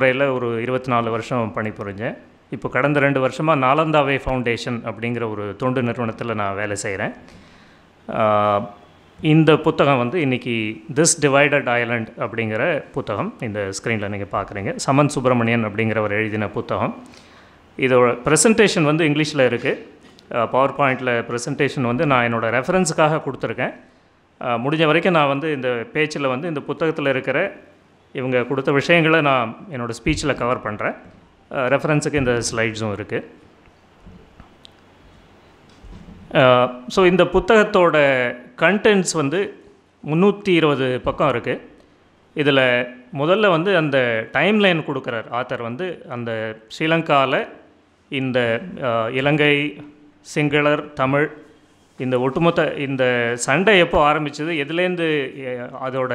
துறையில் ஒரு இருபத்தி நாலு வருஷம் பணிபுரிஞ்சேன் இப்போ கடந்த ரெண்டு வருஷமாக நாலந்தாவே ஃபவுண்டேஷன் அப்படிங்கிற ஒரு தொண்டு நிறுவனத்தில் நான் வேலை செய்கிறேன் இந்த புத்தகம் வந்து இன்றைக்கி திஸ் டிவைடட் ஐலண்ட் அப்படிங்கிற புத்தகம் இந்த ஸ்க்ரீனில் நீங்கள் பார்க்குறீங்க சமன் சுப்பிரமணியன் அப்படிங்கிறவர் எழுதின புத்தகம் இதோட ப்ரெசன்டேஷன் வந்து இங்கிலீஷில் இருக்குது பவர் பாயிண்டில் ப்ரெசன்டேஷன் வந்து நான் என்னோடய ரெஃபரன்ஸுக்காக கொடுத்துருக்கேன் முடிஞ்ச வரைக்கும் நான் வந்து இந்த பேச்சில் வந்து இந்த புத்தகத்தில் இருக்கிற இவங்க கொடுத்த விஷயங்களை நான் என்னோடய ஸ்பீச்சில் கவர் பண்ணுறேன் ரெஃபரன்ஸுக்கு இந்த ஸ்லைட்ஸும் இருக்குது ஸோ இந்த புத்தகத்தோட கண்டென்ட்ஸ் வந்து முந்நூற்றி இருபது பக்கம் இருக்குது இதில் முதல்ல வந்து அந்த டைம்லைன் கொடுக்குறார் ஆத்தர் வந்து அந்த ஸ்ரீலங்காவில் இந்த இலங்கை சிங்களர் தமிழ் இந்த ஒட்டுமொத்த இந்த சண்டை எப்போ ஆரம்பித்தது எதுலேருந்து அதோட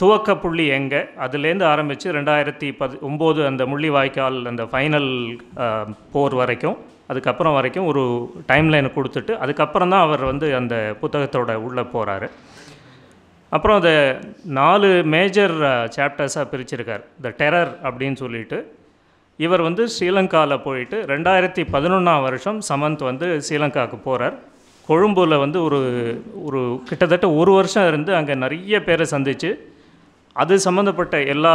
துவக்க புள்ளி எங்கே அதுலேருந்து ஆரம்பித்து ரெண்டாயிரத்தி பதி ஒம்பது அந்த முள்ளிவாய்க்கால் அந்த ஃபைனல் போர் வரைக்கும் அதுக்கப்புறம் வரைக்கும் ஒரு டைம்லைனை கொடுத்துட்டு அதுக்கப்புறம் தான் அவர் வந்து அந்த புத்தகத்தோட உள்ளே போகிறாரு அப்புறம் அந்த நாலு மேஜர் சாப்டர்ஸாக பிரிச்சிருக்கார் த டெரர் அப்படின்னு சொல்லிட்டு இவர் வந்து ஸ்ரீலங்காவில் போயிட்டு ரெண்டாயிரத்தி பதினொன்றாம் வருஷம் சமந்த் வந்து ஸ்ரீலங்காவுக்கு போகிறார் கொழும்புவில் வந்து ஒரு ஒரு கிட்டத்தட்ட ஒரு வருஷம் இருந்து அங்கே நிறைய பேரை சந்தித்து அது சம்மந்தப்பட்ட எல்லா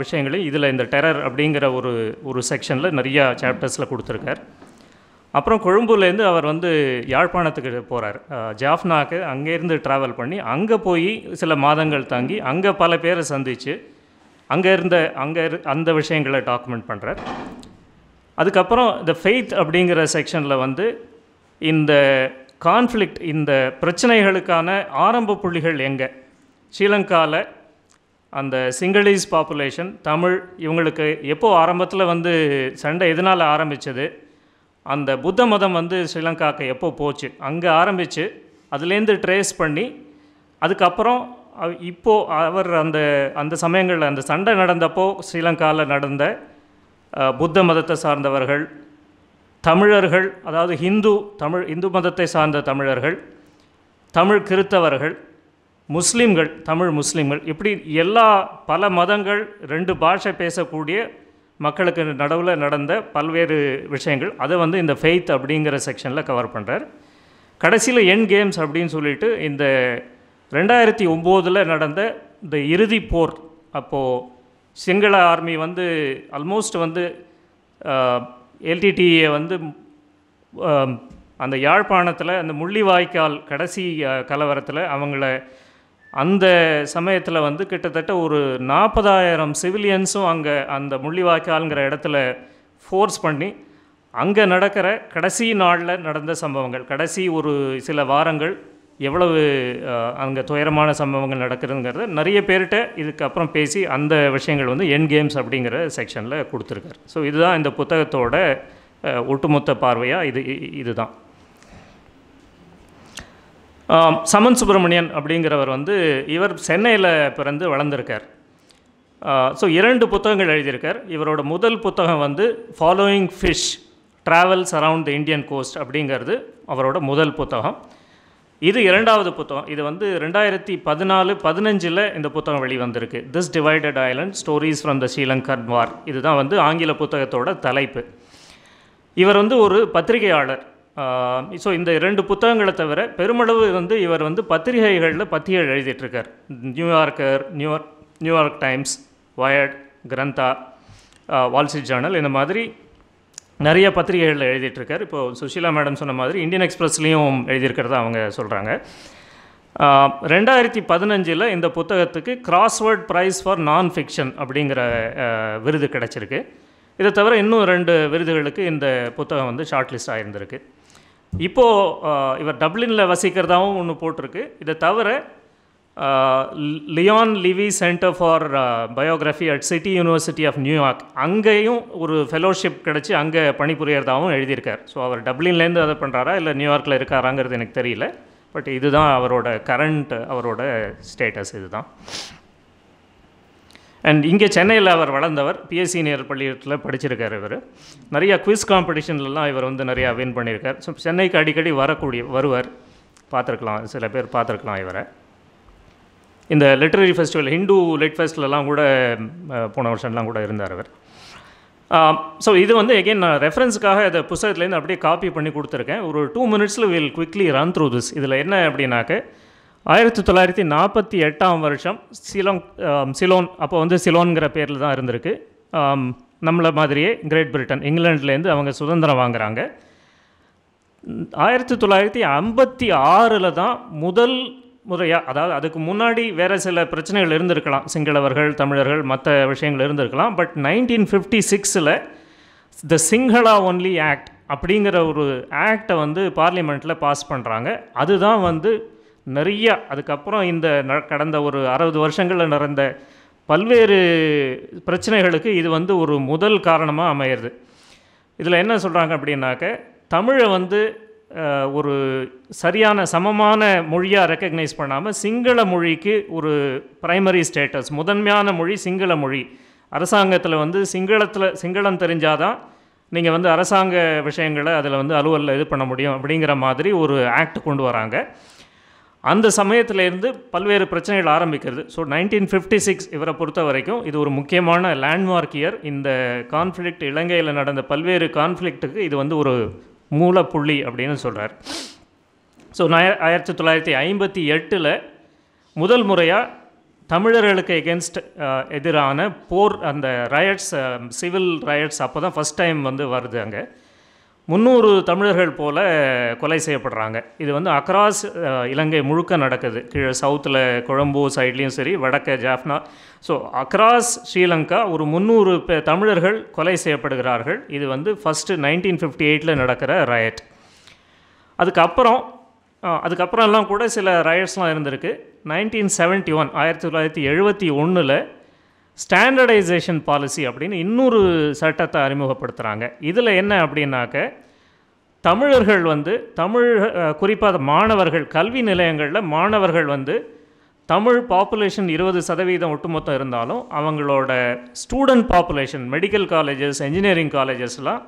விஷயங்களையும் இதில் இந்த டெரர் அப்படிங்கிற ஒரு ஒரு செக்ஷனில் நிறையா சாப்டர்ஸில் கொடுத்துருக்கார் அப்புறம் கொழும்புலேருந்து அவர் வந்து யாழ்ப்பாணத்துக்கு போகிறார் ஜாஃப்னாக்கு அங்கேருந்து ட்ராவல் பண்ணி அங்கே போய் சில மாதங்கள் தாங்கி அங்கே பல பேரை சந்தித்து அங்கே இருந்த அங்கே அந்த விஷயங்களை டாக்குமெண்ட் பண்ணுறார் அதுக்கப்புறம் இந்த ஃபெய்த் அப்படிங்கிற செக்ஷனில் வந்து இந்த கான்ஃப்ளிக்ட் இந்த பிரச்சனைகளுக்கான ஆரம்ப புள்ளிகள் எங்கே ஸ்ரீலங்காவில் அந்த சிங்களீஸ் பாப்புலேஷன் தமிழ் இவங்களுக்கு எப்போது ஆரம்பத்தில் வந்து சண்டை எதனால் ஆரம்பித்தது அந்த புத்த மதம் வந்து ஸ்ரீலங்காவுக்கு எப்போ போச்சு அங்கே ஆரம்பித்து அதுலேருந்து ட்ரேஸ் பண்ணி அதுக்கப்புறம் இப்போது அவர் அந்த அந்த சமயங்களில் அந்த சண்டை நடந்தப்போ ஸ்ரீலங்காவில் நடந்த புத்த மதத்தை சார்ந்தவர்கள் தமிழர்கள் அதாவது ஹிந்து தமிழ் இந்து மதத்தை சார்ந்த தமிழர்கள் தமிழ் கிறித்தவர்கள் முஸ்லீம்கள் தமிழ் முஸ்லீம்கள் இப்படி எல்லா பல மதங்கள் ரெண்டு பாஷை பேசக்கூடிய மக்களுக்கு நடுவில் நடந்த பல்வேறு விஷயங்கள் அதை வந்து இந்த ஃபெய்த் அப்படிங்கிற செக்ஷனில் கவர் பண்ணுறார் கடைசியில் என் கேம்ஸ் அப்படின்னு சொல்லிட்டு இந்த ரெண்டாயிரத்தி ஒம்போதில் நடந்த இந்த இறுதி போர் அப்போது சிங்கள ஆர்மி வந்து அல்மோஸ்ட் வந்து எல்டிடியை வந்து அந்த யாழ்ப்பாணத்தில் அந்த முள்ளிவாய்க்கால் கடைசி கலவரத்தில் அவங்கள அந்த சமயத்தில் வந்து கிட்டத்தட்ட ஒரு நாற்பதாயிரம் சிவிலியன்ஸும் அங்கே அந்த முள்ளிவாய்க்கால்ங்கிற இடத்துல ஃபோர்ஸ் பண்ணி அங்கே நடக்கிற கடைசி நாளில் நடந்த சம்பவங்கள் கடைசி ஒரு சில வாரங்கள் எவ்வளவு அங்கே துயரமான சம்பவங்கள் நடக்குதுங்கிறத நிறைய பேர்கிட்ட இதுக்கப்புறம் பேசி அந்த விஷயங்கள் வந்து என் கேம்ஸ் அப்படிங்கிற செக்ஷனில் கொடுத்துருக்காரு ஸோ இதுதான் இந்த புத்தகத்தோட ஒட்டுமொத்த பார்வையாக இது இதுதான் சமன் சுப்பிரமணியன் அப்படிங்கிறவர் வந்து இவர் சென்னையில் பிறந்து வளர்ந்துருக்கார் ஸோ இரண்டு புத்தகங்கள் எழுதியிருக்கார் இவரோட முதல் புத்தகம் வந்து following fish travels around the Indian coast அப்படிங்கிறது அவரோட முதல் புத்தகம் இது இரண்டாவது புத்தகம் இது வந்து ரெண்டாயிரத்தி பதினாலு பதினஞ்சில் இந்த புத்தகம் வெளிவந்திருக்கு this divided island stories from the Sri Lankan war இதுதான் வந்து ஆங்கில புத்தகத்தோட தலைப்பு இவர் வந்து ஒரு பத்திரிகையாளர் ஸோ இந்த இரண்டு புத்தகங்களை தவிர பெருமளவு வந்து இவர் வந்து பத்திரிகைகளில் பத்திகள் எழுதிட்டுருக்கார் New Yorker New York New York Times Wired Granta Wall Street Journal இந்த மாதிரி நிறைய பத்திரிகைகளில் எழுதிட்டுருக்கார் இப்போது சுஷீலா மேடம் சொன்ன மாதிரி இந்தியன் எக்ஸ்பிரஸ்லேயும் எழுதியிருக்கிறதா அவங்க சொல்கிறாங்க ரெண்டாயிரத்தி பதினஞ்சில் இந்த புத்தகத்துக்கு Crossword prize for non fiction அப்படிங்கிற விருது கிடச்சிருக்கு இதை தவிர இன்னும் ரெண்டு விருதுகளுக்கு இந்த புத்தகம் வந்து ஷார்ட் லிஸ்ட் ஆகியிருந்திருக்கு இப்போது இவர் டப்ளினில் வசிக்கிறதாகவும் ஒன்று போட்டிருக்கு இதை தவிர Leon Levy Center for Biography at City University of New York அங்கேயும் ஒரு ஃபெலோஷிப் கிடச்சி அங்கே பணிபுரியறதாகவும் எழுதியிருக்கார் ஸோ அவர் டப்ளின்லேருந்து அதை பண்ணுறாரா இல்லை நியூயார்க்கில் இருக்காராங்கிறது எனக்கு தெரியல பட் இதுதான் அவரோட கரண்ட் அவரோட ஸ்டேட்டஸ் இதுதான் அண்ட் இங்கே சென்னையில் அவர் வளர்ந்தவர் பிஎஸ்சி நேர் பள்ளியத்தில் படிச்சிருக்கார் இவர் நிறையா குவிஸ் காம்படிஷன்லலாம் இவர் வந்து நிறையா வின் பண்ணியிருக்கார் ஸோ சென்னைக்கு அடிக்கடி வரக்கூடிய வருவார் பார்த்துருக்கலாம் சில பேர் பார்த்துருக்கலாம் இவரை இந்த லிட்ரரி ஃபெஸ்டிவல் ஹிந்து லிட் ஃபெஸ்டிவலெலாம் கூட போன வருஷம்லாம் கூட இருந்தார் அவர் ஸோ இது வந்து எகெயின் நான் ரெஃபரன்ஸுக்காக இதை புத்தகத்துலேருந்து அப்படியே காப்பி பண்ணி கொடுத்துருக்கேன் ஒரு டூ மினிட்ஸில் will quickly run through this இதில் என்ன அப்படின்னாக்க ஆயிரத்தி தொள்ளாயிரத்தி நாற்பத்தி எட்டாம் வருஷம் சிலோங் சிலோன் அப்போ வந்து சிலோன்கிற பேரில் தான் இருந்திருக்கு நம்மளை மாதிரியே கிரேட் பிரிட்டன் இங்கிலாண்ட்லேருந்து அவங்க சுதந்திரம் வாங்குகிறாங்க ஆயிரத்தி தொள்ளாயிரத்தி ஐம்பத்தி ஆறில் தான் முதல் முறையாக அதாவது அதுக்கு முன்னாடி வேறு சில பிரச்சனைகள் இருந்திருக்கலாம் சிங்களவர்கள் தமிழர்கள் மற்ற விஷயங்கள் இருந்திருக்கலாம் பட் நைன்டீன் ஃபிஃப்டி சிக்ஸில் த சிங்களா ஒன்லி ஆக்ட் அப்படிங்கிற ஒரு ஆக்டை வந்து பார்லிமெண்ட்டில் பாஸ் பண்ணுறாங்க அதுதான் வந்து நிறையா அதுக்கப்புறம் இந்த கடந்த ஒரு அறுபது வருஷங்களில் நடந்த பல்வேறு பிரச்சனைகளுக்கு இது வந்து ஒரு முதல் காரணமாக அமையிறது இதில் என்ன சொல்கிறாங்க அப்படின்னாக்க தமிழை வந்து ஒரு சரியான சமமான மொழியாக ரெக்கக்னைஸ் பண்ணாமல் சிங்கள மொழிக்கு ஒரு ப்ரைமரி ஸ்டேட்டஸ் முதன்மையான மொழி சிங்கள மொழி அரசாங்கத்தில் வந்து சிங்களத்தில் சிங்களம் தெரிஞ்சாதான் நீங்கள் வந்து அரசாங்க விஷயங்களை அதில் வந்து அலுவலில் இது பண்ண முடியும் அப்படிங்கிற மாதிரி ஒரு ஆக்ட் கொண்டு வராங்க அந்த சமயத்திலேருந்து பல்வேறு பிரச்சனைகள் ஆரம்பிக்கிறது ஸோ நைன்டீன் ஃபிஃப்டி சிக்ஸ் இவரை பொறுத்த வரைக்கும் இது ஒரு முக்கியமான லேண்ட்மார்க் இயர் இந்த கான்ஃப்ளிக்ட் இலங்கையில் நடந்த பல்வேறு கான்ஃப்ளிக்ட்டுக்கு இது வந்து ஒரு மூலப்புள்ளி அப்படின்னு சொல்கிறார் ஸோ ஆயிரத்தி தொள்ளாயிரத்தி ஐம்பத்தி எட்டில் முதல் முறையாக தமிழர்களுக்கு எகென்ஸ்ட் எதிரான போர் அந்த ரயட்ஸ் சிவில் ரயட்ஸ் அப்போ தான் ஃபஸ்ட் டைம் வந்து வருது அங்கே முந்நூறு தமிழர்கள் போல் கொலை செய்யப்படுறாங்க இது வந்து அக்ராஸ் இலங்கை முழுக்க நடக்குது கீழே சவுத்தில் கொழம்பு சைட்லேயும் சரி வடக்க ஜாஃப்னா ஸோ அக்ராஸ் ஸ்ரீலங்கா ஒரு முந்நூறு பே தமிழர்கள் கொலை செய்யப்படுகிறார்கள் இது வந்து ஃபஸ்ட்டு நைன்டீன் ஃபிஃப்டி எயிட்டில் நடக்கிற ரயட் அதுக்கப்புறம் அதுக்கப்புறம்லாம் கூட சில ரயட்ஸ்லாம் இருந்திருக்கு நைன்டீன் செவன்ட்டி ஒன் ஆயிரத்தி தொள்ளாயிரத்தி எழுபத்தி ஒன்றில் ஸ்டாண்டர்டைசேஷன் பாலிசி அப்படின்னு இன்னொரு சட்டத்தை அறிமுகப்படுத்துகிறாங்க இதில் என்ன அப்படின்னாக்க தமிழர்கள் வந்து தமிழ் குறிப்பாக மாணவர்கள் கல்வி நிலையங்களில் மாணவர்கள் வந்து தமிழ் பாப்புலேஷன் இருபது சதவீதம் ஒட்டுமொத்தம் இருந்தாலும் அவங்களோட student population medical colleges engineering காலேஜஸ்லாம்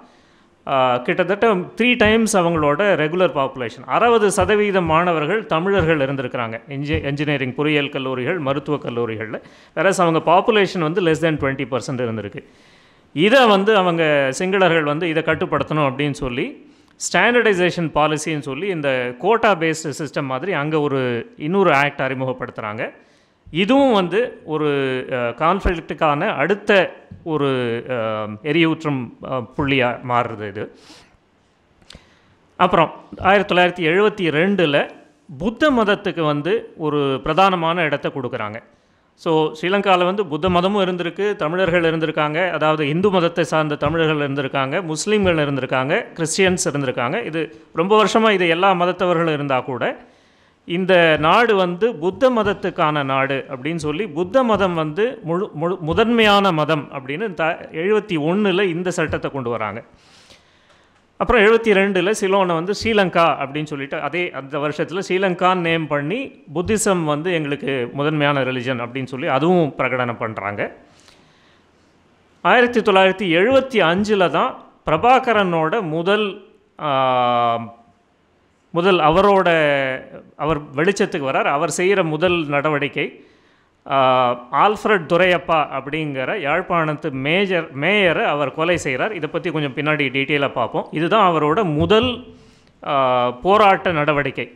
கிட்டத்தட்ட த்ரீ டைம்ஸ் அவங்களோட ரெகுலர் பாப்புலேஷன் அறுபது சதவீதம் மாணவர்கள் தமிழர்கள் இருந்திருக்கிறாங்க இன்ஜி என்ஜினியரிங் பொறியியல் கல்லூரிகள் மருத்துவக் கல்லூரிகளில் வேறஸ் அவங்க பாப்புலேஷன் வந்து லெஸ் தேன் டுவெண்ட்டி பர்சன்ட் இருந்திருக்கு இதை வந்து அவங்க சிங்களர்கள் வந்து இதை கட்டுப்படுத்தணும் அப்படின்னு சொல்லி ஸ்டாண்டர்டைசேஷன் பாலிசின்னு சொல்லி இந்த கோட்டா பேஸ்டு சிஸ்டம் மாதிரி அங்கே ஒரு இன்னொரு ஆக்ட் அறிமுகப்படுத்துகிறாங்க இதுவும் வந்து ஒரு கான்ஃப்ளிக்ட்டுக்கான அடுத்த ஒரு எரியூற்றும் புள்ளியாக மாறுறது இது அப்புறம் ஆயிரத்தி தொள்ளாயிரத்தி எழுபத்தி ரெண்டில் புத்த மதத்துக்கு வந்து ஒரு பிரதானமான இடத்த கொடுக்குறாங்க ஸோ ஸ்ரீலங்காவில் வந்து புத்த மதமும் இருந்திருக்கு தமிழர்கள் இருந்திருக்காங்க அதாவது இந்து மதத்தை சார்ந்த தமிழர்கள் இருந்திருக்காங்க முஸ்லீம்கள் இருந்திருக்காங்க கிறிஸ்டியன்ஸ் இருந்திருக்காங்க இது ரொம்ப வருஷமாக இது எல்லா மதத்தவர்களும் இருந்தால் கூட இந்த நாடு வந்து புத்த மதத்துக்கான நாடு அப்படின்னு சொல்லி புத்த மதம் வந்து முழு முழு முதன்மையான மதம் அப்படின்னு த எழுபத்தி ஒன்றில் இந்த சட்டத்தை கொண்டு வராங்க அப்புறம் எழுபத்தி ரெண்டில் சிலோனை வந்து ஸ்ரீலங்கா அப்படின்னு சொல்லிட்டு அதே அந்த வருஷத்தில் ஸ்ரீலங்கான்னு நேம் பண்ணி புத்திசம் வந்து எங்களுக்கு முதன்மையான ரிலிஜன் அப்படின்னு சொல்லி அதுவும் பிரகடனம் பண்ணுறாங்க ஆயிரத்தி தொள்ளாயிரத்தி எழுபத்தி அஞ்சில் தான் பிரபாகரனோட முதல் முதல் அவரோட அவர் வெளிச்சத்துக்கு வரார் அவர் செய்கிற முதல் நடவடிக்கை ஆல்ஃப்ரட் துரையப்பா அப்படிங்கிற யாழ்ப்பாணத்து மேஜர் மேயரை அவர் கொலை செய்கிறார் இதை பற்றி கொஞ்சம் பின்னாடி டீட்டெயிலாக பார்ப்போம் இதுதான் அவரோட முதல் போராட்ட நடவடிக்கை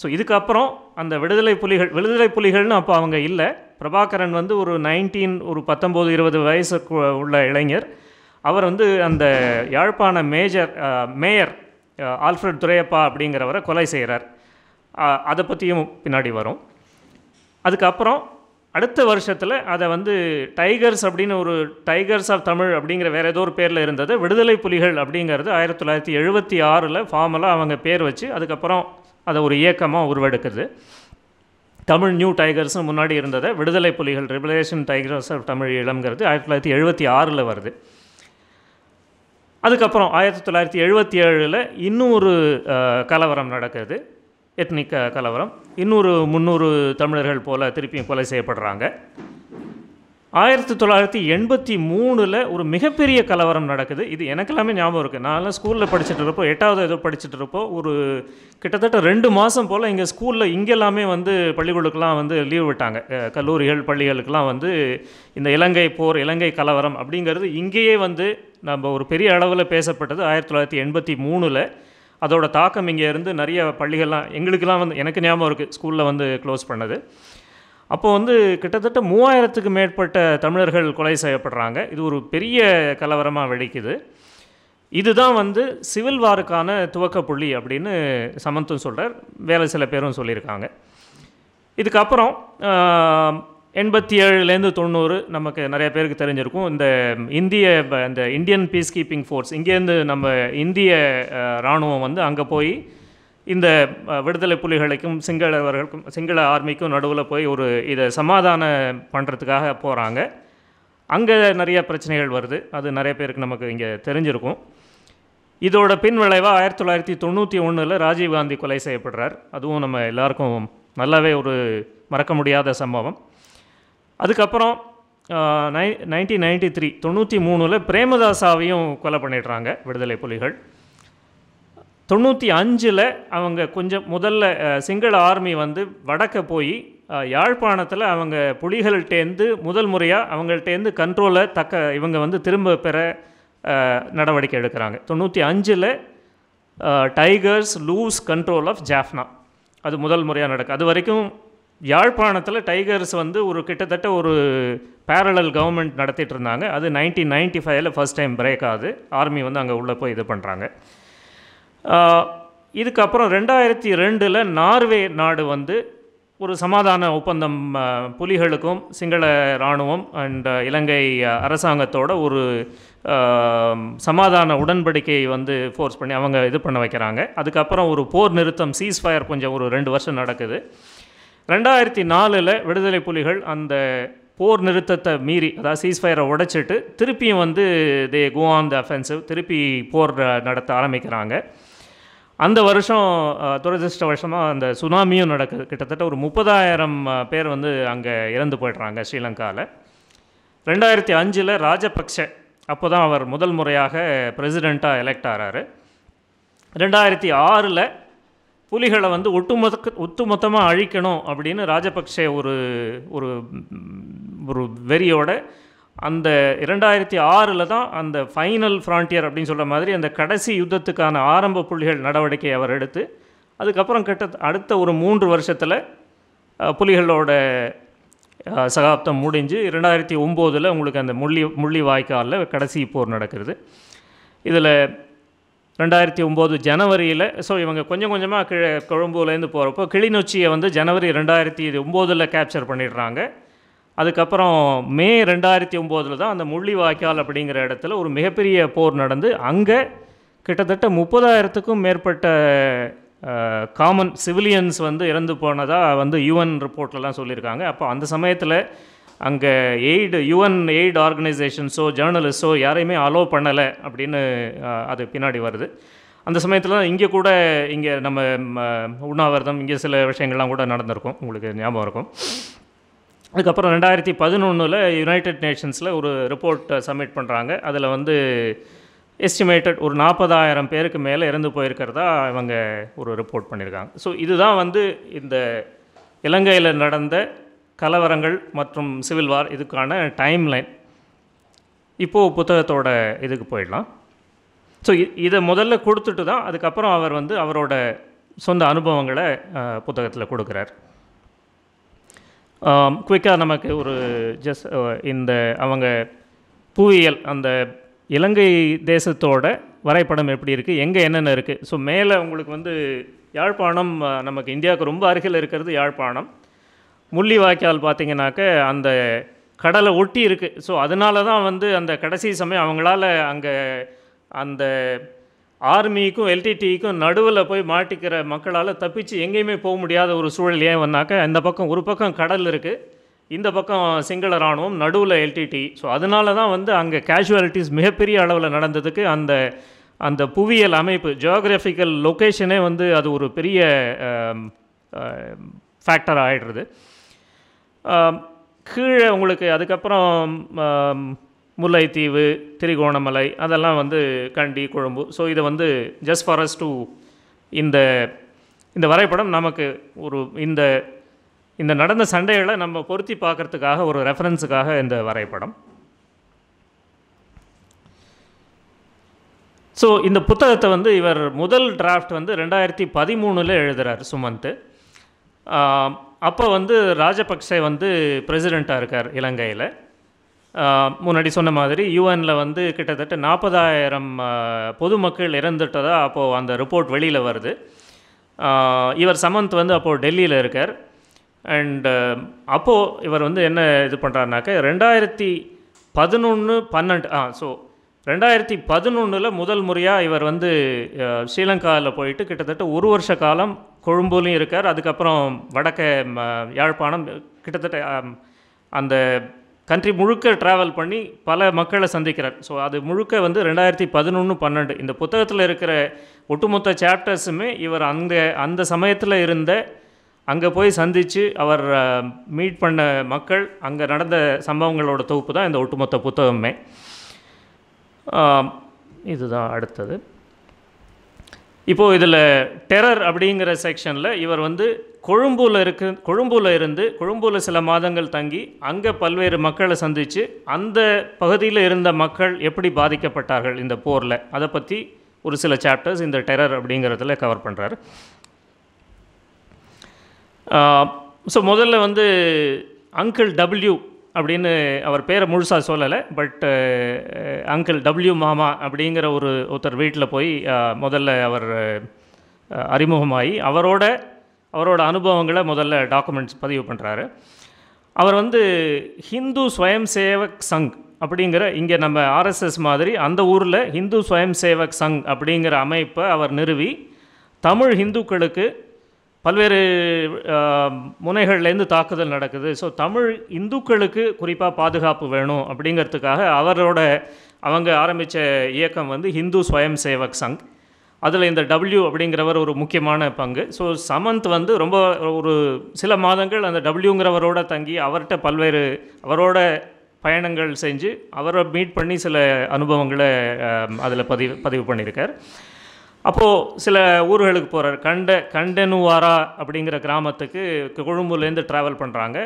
ஸோ இதுக்கப்புறம் அந்த விடுதலை புலிகள் விடுதலை புலிகள்னு அப்போ அவங்க இல்லை பிரபாகரன் வந்து ஒரு நைன்டீன் ஒரு பத்தொம்போது இருபது வயசுக்கு உள்ள இளைஞர் அவர் வந்து அந்த யாழ்ப்பாண மேஜர் மேயர் ஆல்ஃப்ரட் துரையப்பா அப்படிங்கிறவரை கொலை செய்கிறார் அதை பற்றியும் பின்னாடி வரும் அதுக்கப்புறம் அடுத்த வருஷத்தில் அதை வந்து டைகர்ஸ் அப்படின்னு ஒரு டைகர்ஸ் ஆஃப் தமிழ் அப்படிங்கிற வேறு ஏதோ ஒரு பேரில் இருந்தது விடுதலை புலிகள் அப்படிங்கிறது ஆயிரத்தி தொள்ளாயிரத்தி எழுபத்தி ஆறில் ஃபார்மலாக அவங்க பேர் வச்சு அதுக்கப்புறம் அதை ஒரு இயக்கமாக உருவெடுக்குது தமிழ் நியூ டைகர்ஸ்னு முன்னாடி இருந்ததை விடுதலை புலிகள் ரெபலேஷன் டைகர்ஸ் ஆஃப் தமிழ் இளம்ங்கிறது ஆயிரத்தி தொள்ளாயிரத்தி எழுபத்தி ஆறில் வருது அதுக்கப்புறம் ஆயிரத்தி தொள்ளாயிரத்தி எழுபத்தி ஏழில் இன்னொரு கலவரம் நடக்குது எத்னிக் கலவரம் இன்னொரு முந்நூறு தமிழர்கள் போல் திருப்பியும் கொலை செய்யப்படுறாங்க ஆயிரத்தி தொள்ளாயிரத்தி எண்பத்தி மூணில் ஒரு மிகப்பெரிய கலவரம் நடக்குது இது எனக்கு எல்லாமே ஞாபகம் இருக்குது நான்லாம் ஸ்கூலில் படிச்சுட்டு இருப்போம் எட்டாவது ஏதோ படிச்சுட்டு இருப்போம் ஒரு கிட்டத்தட்ட ரெண்டு மாதம் போல் எங்கள் ஸ்கூலில் இங்கெல்லாமே வந்து பள்ளிகளுக்கெல்லாம் வந்து லீவ் விட்டாங்க கல்லூரிகள் பள்ளிகளுக்கெல்லாம் வந்து இந்த இலங்கை போர் இலங்கை கலவரம் அப்படிங்கிறது இங்கேயே வந்து நம்ம ஒரு பெரிய அளவில் பேசப்பட்டது ஆயிரத்தி தொள்ளாயிரத்தி எண்பத்தி மூணில் அதோடய தாக்கம் இங்கே இருந்து நிறைய பள்ளிகள்லாம் எங்களுக்கெல்லாம் வந்து எனக்கு ஞாபகம் இருக்குது ஸ்கூலில் வந்து க்ளோஸ் பண்ணது அப்போ வந்து கிட்டத்தட்ட மூவாயிரத்துக்கு மேற்பட்ட தமிழர்கள் கொலை செய்யப்படுறாங்க இது ஒரு பெரிய கலவரமாக வெடிக்குது இதுதான் வந்து சிவில் வாருக்கான துவக்க புள்ளி அப்படின்னு சமந்தும் சொல்கிறார் வேலை சில பேரும் சொல்லியிருக்காங்க இதுக்கப்புறம் எண்பத்தி ஏழுலேருந்து தொண்ணூறு நமக்கு நிறைய பேருக்கு தெரிஞ்சிருக்கும் இந்த இந்திய இந்த இந்தியன் பீஸ் கீப்பிங் ஃபோர்ஸ் இங்கேருந்து நம்ம இந்திய இராணுவம் வந்து அங்கே போய் இந்த விடுதலை புலிகளுக்கும் சிங்களவர்களுக்கும் சிங்கள ஆர்மிக்கும் நடுவில் போய் ஒரு இதை சமாதானம் பண்ணுறதுக்காக போகிறாங்க அங்கே நிறைய பிரச்சனைகள் வருது அது நிறைய பேருக்கு நமக்கு இங்கே தெரிஞ்சிருக்கும் இதோட பின் விளைவாக ஆயிரத்தி தொள்ளாயிரத்தி தொண்ணூற்றி ஒன்றில் ராஜீவ்காந்தி கொலை செய்யப்படுறார் அதுவும் நம்ம எல்லாருக்கும் நல்லாவே ஒரு மறக்க முடியாத சம்பவம் அதுக்கப்புறம் நை நைன்டீன் நைன்டி த்ரீ தொண்ணூற்றி மூணில் பிரேமதாசாவையும் கொலை பண்ணிடுறாங்க விடுதலை புலிகள் தொண்ணூற்றி அஞ்சில் அவங்க கொஞ்சம் முதல்ல சிங்கள ஆர்மி வந்து வடக்க போய் யாழ்ப்பாணத்தில் அவங்க புலிகள்கிட்டேருந்து முதல் முறையாக அவங்கள்ட்டேருந்து கண்ட்ரோலை தக்க இவங்க வந்து திரும்ப பெற நடவடிக்கை எடுக்கிறாங்க தொண்ணூற்றி அஞ்சில் Tigers lose control of Jaffna அது முதல் முறையாக நடக்கும் அது வரைக்கும் யாழ்ப்பாணத்தில் டைகர்ஸ் வந்து ஒரு கிட்டத்தட்ட ஒரு பேரலல் கவர்மெண்ட் நடத்திட்டு இருந்தாங்க அது நைன்டீன் நைன்ட்டி ஃபைவ்ல ஃபஸ்ட் டைம் பிரேக் ஆகுது ஆர்மி வந்து அங்கே உள்ளே போய் இது பண்ணுறாங்க இதுக்கப்புறம் ரெண்டாயிரத்தி ரெண்டில் நார்வே நாடு வந்து ஒரு சமாதான ஒப்பந்தம் புலிகளுக்கும் சிங்கள இராணுவம் அண்ட் இலங்கை அரசாங்கத்தோட ஒரு சமாதான உடன்படிக்கையை வந்து ஃபோர்ஸ் பண்ணி அவங்க இது பண்ண வைக்கிறாங்க அதுக்கப்புறம் ஒரு போர் நிறுத்தம் சீஸ்ஃபயர் கொஞ்சம் ஒரு ரெண்டு வருஷம் நடக்குது ரெண்டாயிரத்தி நாலில் விடுதலை புலிகள் அந்த போர் நிறுத்தத்தை மீறி அதாவது ஃபயரை உடைச்சிட்டு திருப்பியும் வந்து தே கோ ஆன் த அஃபென்சிவ் திருப்பி போர் நடத்த ஆரம்பிக்கிறாங்க அந்த வருஷம் துரதிருஷ்ட வருஷமாக அந்த சுனாமியும் நடக்குது கிட்டத்தட்ட ஒரு முப்பதாயிரம் பேர் வந்து அங்கே இறந்து போயிடுறாங்க ஸ்ரீலங்காவில் ரெண்டாயிரத்தி அஞ்சில் ராஜபக்ஷ அப்போ தான் அவர் முதல் முறையாக பிரசிடெண்ட்டாக எலெக்ட் ஆகிறார் ரெண்டாயிரத்தி ஆறில் புலிகளை வந்து ஒட்டுமொத்த ஒட்டுமொத்தமாக அழிக்கணும் அப்படின்னு ராஜபக்சே ஒரு ஒரு ஒரு வெறியோட அந்த இரண்டாயிரத்தி ஆறில் தான் அந்த ஃபைனல் ஃப்ராண்டியர் அப்படின்னு சொல்கிற மாதிரி அந்த கடைசி யுத்தத்துக்கான ஆரம்ப புள்ளிகள் நடவடிக்கையை அவர் எடுத்து அதுக்கப்புறம் கிட்ட அடுத்த ஒரு மூன்று வருஷத்தில் புலிகளோட சகாப்தம் முடிஞ்சு இரண்டாயிரத்தி ஒம்போதில் உங்களுக்கு அந்த முள்ளி முள்ளி வாய்க்காலில் கடைசி போர் நடக்கிறது இதில் ரெண்டாயிரத்தி ஒம்பது ஜனவரியில் ஸோ இவங்க கொஞ்சம் கொஞ்சமாக கிழ கொழும்புலேருந்து போகிறப்போ கிளிநொச்சியை வந்து ஜனவரி ரெண்டாயிரத்தி ஒம்போதில் கேப்சர் பண்ணிடுறாங்க அதுக்கப்புறம் மே ரெண்டாயிரத்தி ஒம்போதில் தான் அந்த முள்ளி வாய்க்கால் அப்படிங்கிற இடத்துல ஒரு மிகப்பெரிய போர் நடந்து அங்கே கிட்டத்தட்ட முப்பதாயிரத்துக்கும் மேற்பட்ட காமன் சிவிலியன்ஸ் வந்து இறந்து போனதாக வந்து யூஎன் ரிப்போர்ட்லலாம் சொல்லியிருக்காங்க அப்போ அந்த சமயத்தில் அங்கே எய்டு யூஎன் எய்டு ஆர்கனைசேஷன்ஸோ ஜேர்னலிஸ்டோ யாரையுமே அலோவ் பண்ணலை அப்படின்னு அது பின்னாடி வருது அந்த சமயத்தில் இங்கே கூட இங்கே நம்ம உண்ணாவிரதம் இங்கே சில விஷயங்கள்லாம் கூட நடந்திருக்கும் உங்களுக்கு ஞாபகம் இருக்கும் அதுக்கப்புறம் ரெண்டாயிரத்தி பதினொன்றில் யுனைடெட் நேஷன்ஸில் ஒரு ரிப்போர்ட்டை சப்மிட் பண்ணுறாங்க அதில் வந்து எஸ்டிமேட்டட் ஒரு நாற்பதாயிரம் பேருக்கு மேலே இறந்து போயிருக்கிறதா இவங்க ஒரு ரிப்போர்ட் பண்ணியிருக்காங்க ஸோ இதுதான் வந்து இந்த இலங்கையில் நடந்த கலவரங்கள் மற்றும் சிவில் வார் இதுக்கான டைம் லைன் இப்போது புத்தகத்தோட இதுக்கு போயிடலாம் ஸோ இதை முதல்ல கொடுத்துட்டு தான் அதுக்கப்புறம் அவர் வந்து அவரோட சொந்த அனுபவங்களை புத்தகத்தில் கொடுக்குறார் குயிக்காக நமக்கு ஒரு ஜஸ்ட் இந்த அவங்க புவியியல் அந்த இலங்கை தேசத்தோட வரைபடம் எப்படி இருக்குது எங்கே என்னென்ன இருக்குது ஸோ மேலே உங்களுக்கு வந்து யாழ்ப்பாணம் நமக்கு இந்தியாவுக்கு ரொம்ப அருகில் இருக்கிறது யாழ்ப்பாணம் முள்ளி வாய்க்கால் அந்த கடலை ஒட்டி இருக்குது ஸோ அதனால தான் வந்து அந்த கடைசி சமயம் அவங்களால அங்கே அந்த ஆர்மிக்கும் எல்டிடிக்கும் நடுவில் போய் மாட்டிக்கிற மக்களால் தப்பிச்சு எங்கேயுமே போக முடியாத ஒரு சூழல் ஏன் வந்தாக்க இந்த பக்கம் ஒரு பக்கம் கடல் இருக்குது இந்த பக்கம் சிங்கள இராணுவம் நடுவில் எல்டிடி ஸோ அதனால தான் வந்து அங்கே கேஷுவாலிட்டிஸ் மிகப்பெரிய அளவில் நடந்ததுக்கு அந்த அந்த புவியியல் அமைப்பு ஜியோகிராஃபிக்கல் லொக்கேஷனே வந்து அது ஒரு பெரிய ஃபேக்டர் ஆகிடுறது கீழே உங்களுக்கு அதுக்கப்புறம் முல்லைத்தீவு திரிகோணமலை அதெல்லாம் வந்து கண்டி கொழும்பு ஸோ இதை வந்து ஜஸ்ட் ஃபார் அஸ் டூ இந்த இந்த வரைபடம் நமக்கு ஒரு இந்த இந்த நடந்த சண்டைகளை நம்ம பொருத்தி பார்க்குறதுக்காக ஒரு ரெஃபரன்ஸுக்காக இந்த வரைபடம் ஸோ இந்த புத்தகத்தை வந்து இவர் முதல் டிராஃப்ட் வந்து ரெண்டாயிரத்தி பதிமூணில் எழுதுகிறார் சுமந்த் அப்போ வந்து ராஜபக்சே வந்து பிரசிடெண்ட்டாக இருக்கார் இலங்கையில் முன்னாடி சொன்ன மாதிரி யூஎனில் வந்து கிட்டத்தட்ட நாற்பதாயிரம் பொதுமக்கள் இறந்துட்டதாக அப்போது அந்த ரிப்போர்ட் வெளியில் வருது இவர் சமந்த் வந்து அப்போது டெல்லியில் இருக்கார் அண்டு அப்போது இவர் வந்து என்ன இது பண்ணுறாருனாக்க ரெண்டாயிரத்தி பதினொன்று பன்னெண்டு ஆ ஸோ ரெண்டாயிரத்தி பதினொன்றில் முதல் முறையாக இவர் வந்து ஸ்ரீலங்காவில் போயிட்டு கிட்டத்தட்ட ஒரு வருஷ காலம் கொழும்புலையும் இருக்கார் அதுக்கப்புறம் வடக்க யாழ்ப்பாணம் கிட்டத்தட்ட அந்த கண்ட்ரி முழுக்க ட்ராவல் பண்ணி பல மக்களை சந்திக்கிறார் ஸோ அது முழுக்க வந்து ரெண்டாயிரத்தி பதினொன்று பன்னெண்டு இந்த புத்தகத்தில் இருக்கிற ஒட்டுமொத்த சாப்டர்ஸுமே இவர் அந்த அந்த சமயத்தில் இருந்த அங்கே போய் சந்தித்து அவர் மீட் பண்ண மக்கள் அங்கே நடந்த சம்பவங்களோட தொகுப்பு தான் இந்த ஒட்டுமொத்த புத்தகமே இதுதான் அடுத்தது இப்போது இதில் டெரர் அப்படிங்கிற செக்ஷனில் இவர் வந்து கொழும்பூவில் இருக்கு கொழும்பூவில் இருந்து கொழும்பூவில் சில மாதங்கள் தங்கி அங்கே பல்வேறு மக்களை சந்தித்து அந்த பகுதியில் இருந்த மக்கள் எப்படி பாதிக்கப்பட்டார்கள் இந்த போரில் அதை பற்றி ஒரு சில சாப்டர்ஸ் இந்த டெரர் அப்படிங்கிறதுல கவர் பண்ணுறாரு ஸோ முதல்ல வந்து அங்கிள் டபிள்யூ அப்படின்னு அவர் பேரை முழுசாக சொல்லலை பட் அங்கிள் uh, டபிள்யூ மாமா அப்படிங்கிற ஒரு ஒருத்தர் வீட்டில் போய் uh, முதல்ல அவர் uh, அறிமுகமாகி அவரோட அவரோட அனுபவங்களை முதல்ல டாக்குமெண்ட்ஸ் பதிவு பண்ணுறாரு அவர் வந்து ஹிந்து ஸ்வயம் சேவக் சங் அப்படிங்கிற இங்கே நம்ம ஆர்எஸ்எஸ் மாதிரி அந்த ஊரில் ஹிந்து ஸ்வயம் சேவக் சங் அப்படிங்கிற அமைப்பை அவர் நிறுவி தமிழ் ஹிந்துக்களுக்கு பல்வேறு முனைகள்லேருந்து தாக்குதல் நடக்குது ஸோ தமிழ் இந்துக்களுக்கு குறிப்பாக பாதுகாப்பு வேணும் அப்படிங்கிறதுக்காக அவரோட அவங்க ஆரம்பித்த இயக்கம் வந்து ஹிந்து ஸ்வயம் சேவக் சங் அதில் இந்த டபிள்யூ அப்படிங்கிறவர் ஒரு முக்கியமான பங்கு ஸோ சமந்த் வந்து ரொம்ப ஒரு சில மாதங்கள் அந்த டபிள்யூங்கிறவரோட தங்கி அவர்கிட்ட பல்வேறு அவரோட பயணங்கள் செஞ்சு அவரை மீட் பண்ணி சில அனுபவங்களை அதில் பதிவு பதிவு பண்ணியிருக்கார் அப்போது சில ஊர்களுக்கு போகிறார் கண்ட கண்டனுவாரா அப்படிங்கிற கிராமத்துக்கு கொழும்புலேருந்து ட்ராவல் பண்ணுறாங்க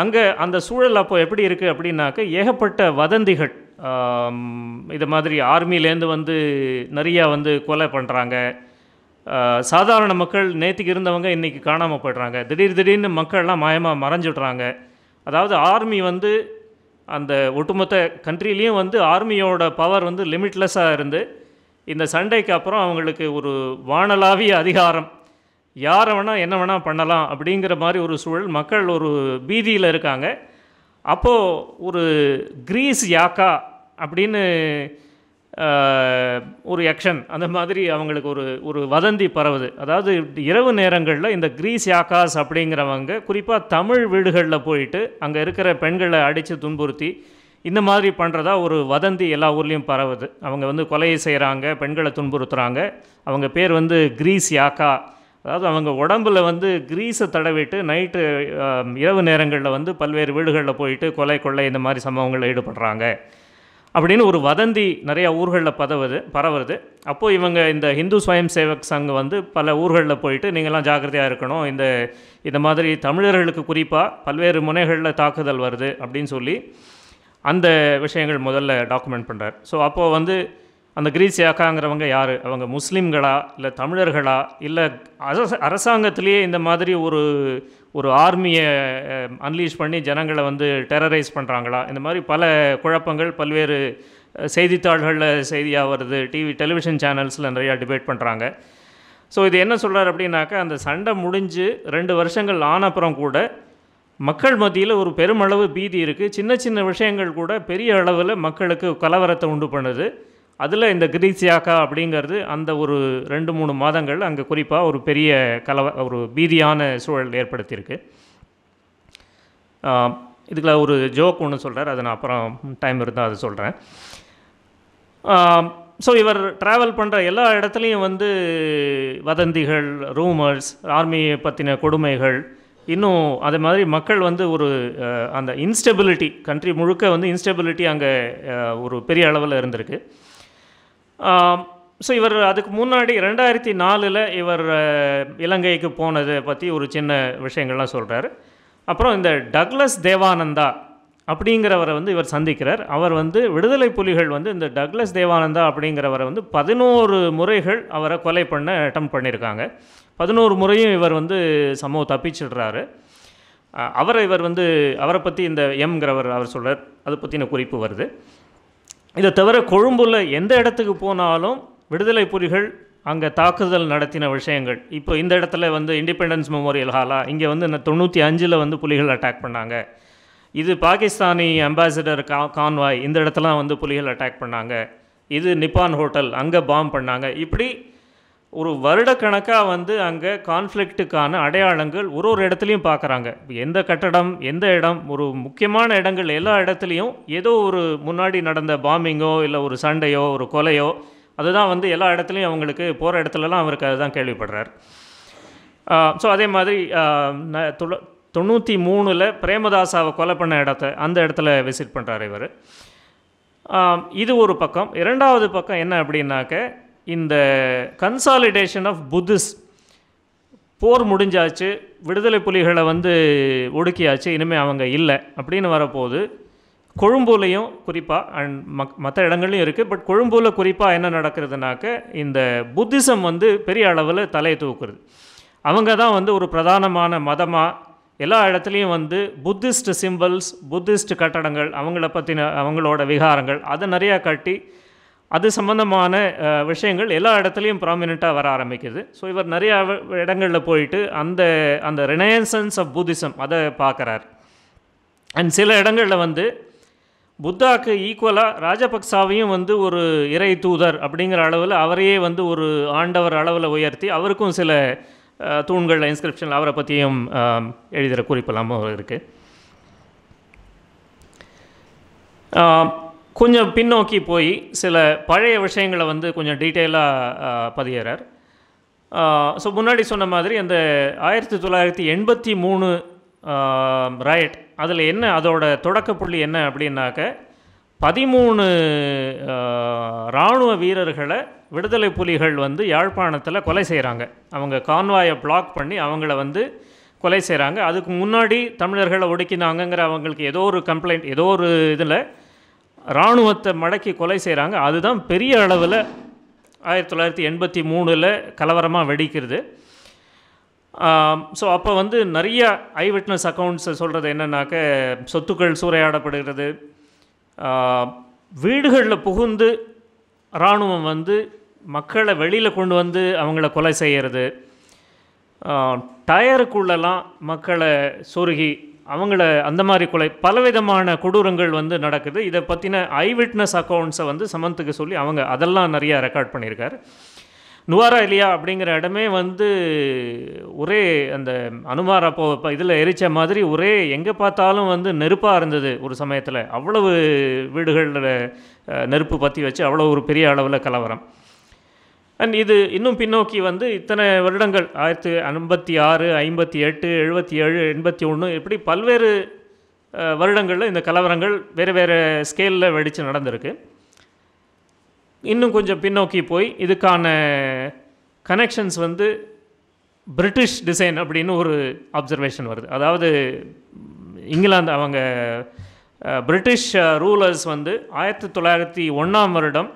அங்கே அந்த சூழல் அப்போ எப்படி இருக்குது அப்படின்னாக்க ஏகப்பட்ட வதந்திகள் இது மாதிரி ஆர்மிலேருந்து வந்து நிறையா வந்து கொலை பண்ணுறாங்க சாதாரண மக்கள் நேற்றுக்கு இருந்தவங்க இன்றைக்கி காணாமல் போய்ட்றாங்க திடீர் திடீர்னு மக்கள்லாம் மாயமாக மறைஞ்சிட்றாங்க அதாவது ஆர்மி வந்து அந்த ஒட்டுமொத்த கண்ட்ரிலேயும் வந்து ஆர்மியோட பவர் வந்து லிமிட்லெஸ்ஸாக இருந்து இந்த சண்டைக்கு அப்புறம் அவங்களுக்கு ஒரு வானலாவிய அதிகாரம் யாரை வேணால் என்ன வேணால் பண்ணலாம் அப்படிங்கிற மாதிரி ஒரு சூழல் மக்கள் ஒரு பீதியில் இருக்காங்க அப்போது ஒரு கிரீஸ் யாக்கா அப்படின்னு ஒரு எக்ஷன் அந்த மாதிரி அவங்களுக்கு ஒரு ஒரு வதந்தி பரவுது அதாவது இரவு நேரங்களில் இந்த கிரீஸ் யாக்காஸ் அப்படிங்கிறவங்க குறிப்பாக தமிழ் வீடுகளில் போயிட்டு அங்கே இருக்கிற பெண்களை அடித்து துன்புறுத்தி இந்த மாதிரி பண்ணுறதா ஒரு வதந்தி எல்லா ஊர்லேயும் பரவுது அவங்க வந்து கொலையை செய்கிறாங்க பெண்களை துன்புறுத்துகிறாங்க அவங்க பேர் வந்து கிரீஸ் யாக்கா அதாவது அவங்க உடம்பில் வந்து கிரீஸை தடவிட்டு நைட்டு இரவு நேரங்களில் வந்து பல்வேறு வீடுகளில் போயிட்டு கொலை கொள்ளை இந்த மாதிரி சம்பவங்களில் ஈடுபடுறாங்க அப்படின்னு ஒரு வதந்தி நிறையா ஊர்களில் பதவுது பரவுது அப்போது இவங்க இந்த ஹிந்து சுவயம் சேவக் சங்கம் வந்து பல ஊர்களில் போயிட்டு நீங்களாம் ஜாக்கிரதையாக இருக்கணும் இந்த இந்த மாதிரி தமிழர்களுக்கு குறிப்பாக பல்வேறு முனைகளில் தாக்குதல் வருது அப்படின்னு சொல்லி அந்த விஷயங்கள் முதல்ல டாக்குமெண்ட் பண்ணுறார் ஸோ அப்போது வந்து அந்த கிரீஸ் யாக்காங்கிறவங்க யார் அவங்க முஸ்லீம்களா இல்லை தமிழர்களா இல்லை அரச அரசாங்கத்திலேயே இந்த மாதிரி ஒரு ஒரு ஆர்மியை அன்லீஷ் பண்ணி ஜனங்களை வந்து டெரரைஸ் பண்ணுறாங்களா இந்த மாதிரி பல குழப்பங்கள் பல்வேறு செய்தித்தாள்களில் செய்தியாக வருது டிவி டெலிவிஷன் சேனல்ஸில் நிறையா டிபேட் பண்ணுறாங்க ஸோ இது என்ன சொல்கிறார் அப்படின்னாக்கா அந்த சண்டை முடிஞ்சு ரெண்டு வருஷங்கள் ஆனப்புறம் கூட மக்கள் மத்தியில் ஒரு பெருமளவு பீதி இருக்குது சின்ன சின்ன விஷயங்கள் கூட பெரிய அளவில் மக்களுக்கு கலவரத்தை உண்டு பண்ணுது அதில் இந்த கிரீசியாக்கா அப்படிங்கிறது அந்த ஒரு ரெண்டு மூணு மாதங்கள் அங்கே குறிப்பாக ஒரு பெரிய கலவ ஒரு பீதியான சூழல் ஏற்படுத்தியிருக்கு இதுக்குள்ள ஒரு ஜோக் ஒன்று சொல்கிறார் அதை நான் அப்புறம் டைம் இருந்தால் அதை சொல்கிறேன் ஸோ இவர் ட்ராவல் பண்ணுற எல்லா இடத்துலையும் வந்து வதந்திகள் ரூமர்ஸ் ஆர்மியை பற்றின கொடுமைகள் இன்னும் அதே மாதிரி மக்கள் வந்து ஒரு அந்த இன்ஸ்டெபிலிட்டி கண்ட்ரி முழுக்க வந்து இன்ஸ்டெபிலிட்டி அங்கே ஒரு பெரிய அளவில் இருந்திருக்கு ஸோ இவர் அதுக்கு முன்னாடி ரெண்டாயிரத்தி நாலில் இவர் இலங்கைக்கு போனதை பற்றி ஒரு சின்ன விஷயங்கள்லாம் சொல்கிறார் அப்புறம் இந்த டக்லஸ் தேவானந்தா அப்படிங்கிறவரை வந்து இவர் சந்திக்கிறார் அவர் வந்து விடுதலை புலிகள் வந்து இந்த டக்லஸ் தேவானந்தா அப்படிங்கிறவரை வந்து பதினோரு முறைகள் அவரை கொலை பண்ண அட்டம் பண்ணியிருக்காங்க பதினோரு முறையும் இவர் வந்து சமூகம் தப்பிச்சிடுறாரு அவரை இவர் வந்து அவரை பற்றி இந்த எம்ங்கிறவர் அவர் சொல்கிறார் அதை பற்றின குறிப்பு வருது இதை தவிர கொழும்புல எந்த இடத்துக்கு போனாலும் விடுதலை புலிகள் அங்கே தாக்குதல் நடத்தின விஷயங்கள் இப்போ இந்த இடத்துல வந்து இண்டிபெண்டன்ஸ் மெமோரியல் ஹாலாக இங்கே வந்து தொண்ணூற்றி அஞ்சில் வந்து புலிகள் அட்டாக் பண்ணாங்க இது பாகிஸ்தானி அம்பாசிடர் கா கான்வாய் இந்த இடத்துலாம் வந்து புலிகள் அட்டாக் பண்ணாங்க இது நிப்பான் ஹோட்டல் அங்கே பாம் பண்ணாங்க இப்படி ஒரு வருடக்கணக்காக வந்து அங்கே கான்ஃப்ளிக்ட்டுக்கான அடையாளங்கள் ஒரு ஒரு இடத்துலையும் பார்க்குறாங்க எந்த கட்டடம் எந்த இடம் ஒரு முக்கியமான இடங்கள் எல்லா இடத்துலையும் ஏதோ ஒரு முன்னாடி நடந்த பாம்பிங்கோ இல்லை ஒரு சண்டையோ ஒரு கொலையோ அதுதான் வந்து எல்லா இடத்துலையும் அவங்களுக்கு போகிற இடத்துலலாம் அவருக்கு அதுதான் கேள்விப்படுறார் ஸோ அதே மாதிரி தொண்ணூற்றி மூணில் பிரேமதாசாவை கொலை பண்ண இடத்த அந்த இடத்துல விசிட் பண்ணுறார் இவர் இது ஒரு பக்கம் இரண்டாவது பக்கம் என்ன அப்படின்னாக்க இந்த கன்சாலிடேஷன் ஆஃப் புத்திஸ் போர் முடிஞ்சாச்சு விடுதலை புலிகளை வந்து ஒடுக்கியாச்சு இனிமேல் அவங்க இல்லை அப்படின்னு வரப்போது கொழும்புலையும் குறிப்பாக அண்ட் மக் மற்ற இடங்கள்லையும் இருக்குது பட் கொழும்பூவில் குறிப்பாக என்ன நடக்கிறதுனாக்க இந்த புத்திசம் வந்து பெரிய அளவில் தலையை தூக்குறது அவங்க தான் வந்து ஒரு பிரதானமான மதமாக எல்லா இடத்துலையும் வந்து புத்திஸ்ட் சிம்பிள்ஸ் புத்திஸ்ட் கட்டடங்கள் அவங்கள பற்றின அவங்களோட விகாரங்கள் அதை நிறையா கட்டி அது சம்மந்தமான விஷயங்கள் எல்லா இடத்துலையும் ப்ராமினெண்ட்டாக வர ஆரம்பிக்குது ஸோ இவர் நிறையா இடங்களில் போயிட்டு அந்த அந்த ரினயன்சன்ஸ் ஆஃப் புத்திசம் அதை பார்க்குறார் அண்ட் சில இடங்களில் வந்து புத்தாக்கு ஈக்குவலாக ராஜபக்சாவையும் வந்து ஒரு இறை தூதர் அப்படிங்கிற அளவில் அவரையே வந்து ஒரு ஆண்டவர் அளவில் உயர்த்தி அவருக்கும் சில தூண்கள் இன்ஸ்கிரிப்ஷன் அவரை பற்றியும் எழுதுகிற குறிப்பெல்லாமும் இருக்குது கொஞ்சம் பின்னோக்கி போய் சில பழைய விஷயங்களை வந்து கொஞ்சம் டீட்டெயிலாக பதியறார் ஸோ முன்னாடி சொன்ன மாதிரி அந்த ஆயிரத்தி தொள்ளாயிரத்தி எண்பத்தி மூணு ராயட் அதில் என்ன அதோட தொடக்கப்புள்ளி என்ன அப்படின்னாக்க பதிமூணு இராணுவ வீரர்களை விடுதலை புலிகள் வந்து யாழ்ப்பாணத்தில் கொலை செய்கிறாங்க அவங்க கான்வாயை பிளாக் பண்ணி அவங்கள வந்து கொலை செய்கிறாங்க அதுக்கு முன்னாடி தமிழர்களை ஒடுக்கினாங்கங்கிற அவங்களுக்கு ஏதோ ஒரு கம்ப்ளைண்ட் ஏதோ ஒரு இதில் இராணுவத்தை மடக்கி கொலை செய்கிறாங்க அதுதான் பெரிய அளவில் ஆயிரத்தி தொள்ளாயிரத்தி எண்பத்தி மூணில் கலவரமாக வெடிக்கிறது ஸோ அப்போ வந்து நிறைய ஐ விட்னஸ் சொல்கிறது என்னென்னாக்க சொத்துக்கள் சூறையாடப்படுகிறது வீடுகளில் புகுந்து இராணுவம் வந்து மக்களை வெளியில் கொண்டு வந்து அவங்கள கொலை செய்கிறது டயருக்குள்ளெல்லாம் மக்களை சொருகி அவங்கள அந்த மாதிரி கொலை பலவிதமான கொடூரங்கள் வந்து நடக்குது இதை பற்றின ஐ விட்னஸ் அக்கௌண்ட்ஸை வந்து சமந்துக்கு சொல்லி அவங்க அதெல்லாம் நிறையா ரெக்கார்ட் பண்ணியிருக்காரு நுவாரா இல்லையா அப்படிங்கிற இடமே வந்து ஒரே அந்த அனுமார் அப்போ இதில் எரித்த மாதிரி ஒரே எங்கே பார்த்தாலும் வந்து நெருப்பாக இருந்தது ஒரு சமயத்தில் அவ்வளவு வீடுகளில் நெருப்பு பற்றி வச்சு அவ்வளோ ஒரு பெரிய அளவில் கலவரம் அண்ட் இது இன்னும் பின்னோக்கி வந்து இத்தனை வருடங்கள் ஆயிரத்தி ஐம்பத்தி ஆறு ஐம்பத்தி எட்டு எழுபத்தி ஏழு எண்பத்தி ஒன்று இப்படி பல்வேறு வருடங்களில் இந்த கலவரங்கள் வேறு வேறு ஸ்கேலில் வெடித்து நடந்திருக்கு இன்னும் கொஞ்சம் பின்னோக்கி போய் இதுக்கான கனெக்ஷன்ஸ் வந்து பிரிட்டிஷ் டிசைன் அப்படின்னு ஒரு அப்சர்வேஷன் வருது அதாவது இங்கிலாந்து அவங்க பிரிட்டிஷ் ரூலர்ஸ் வந்து ஆயிரத்தி தொள்ளாயிரத்தி ஒன்றாம் வருடம்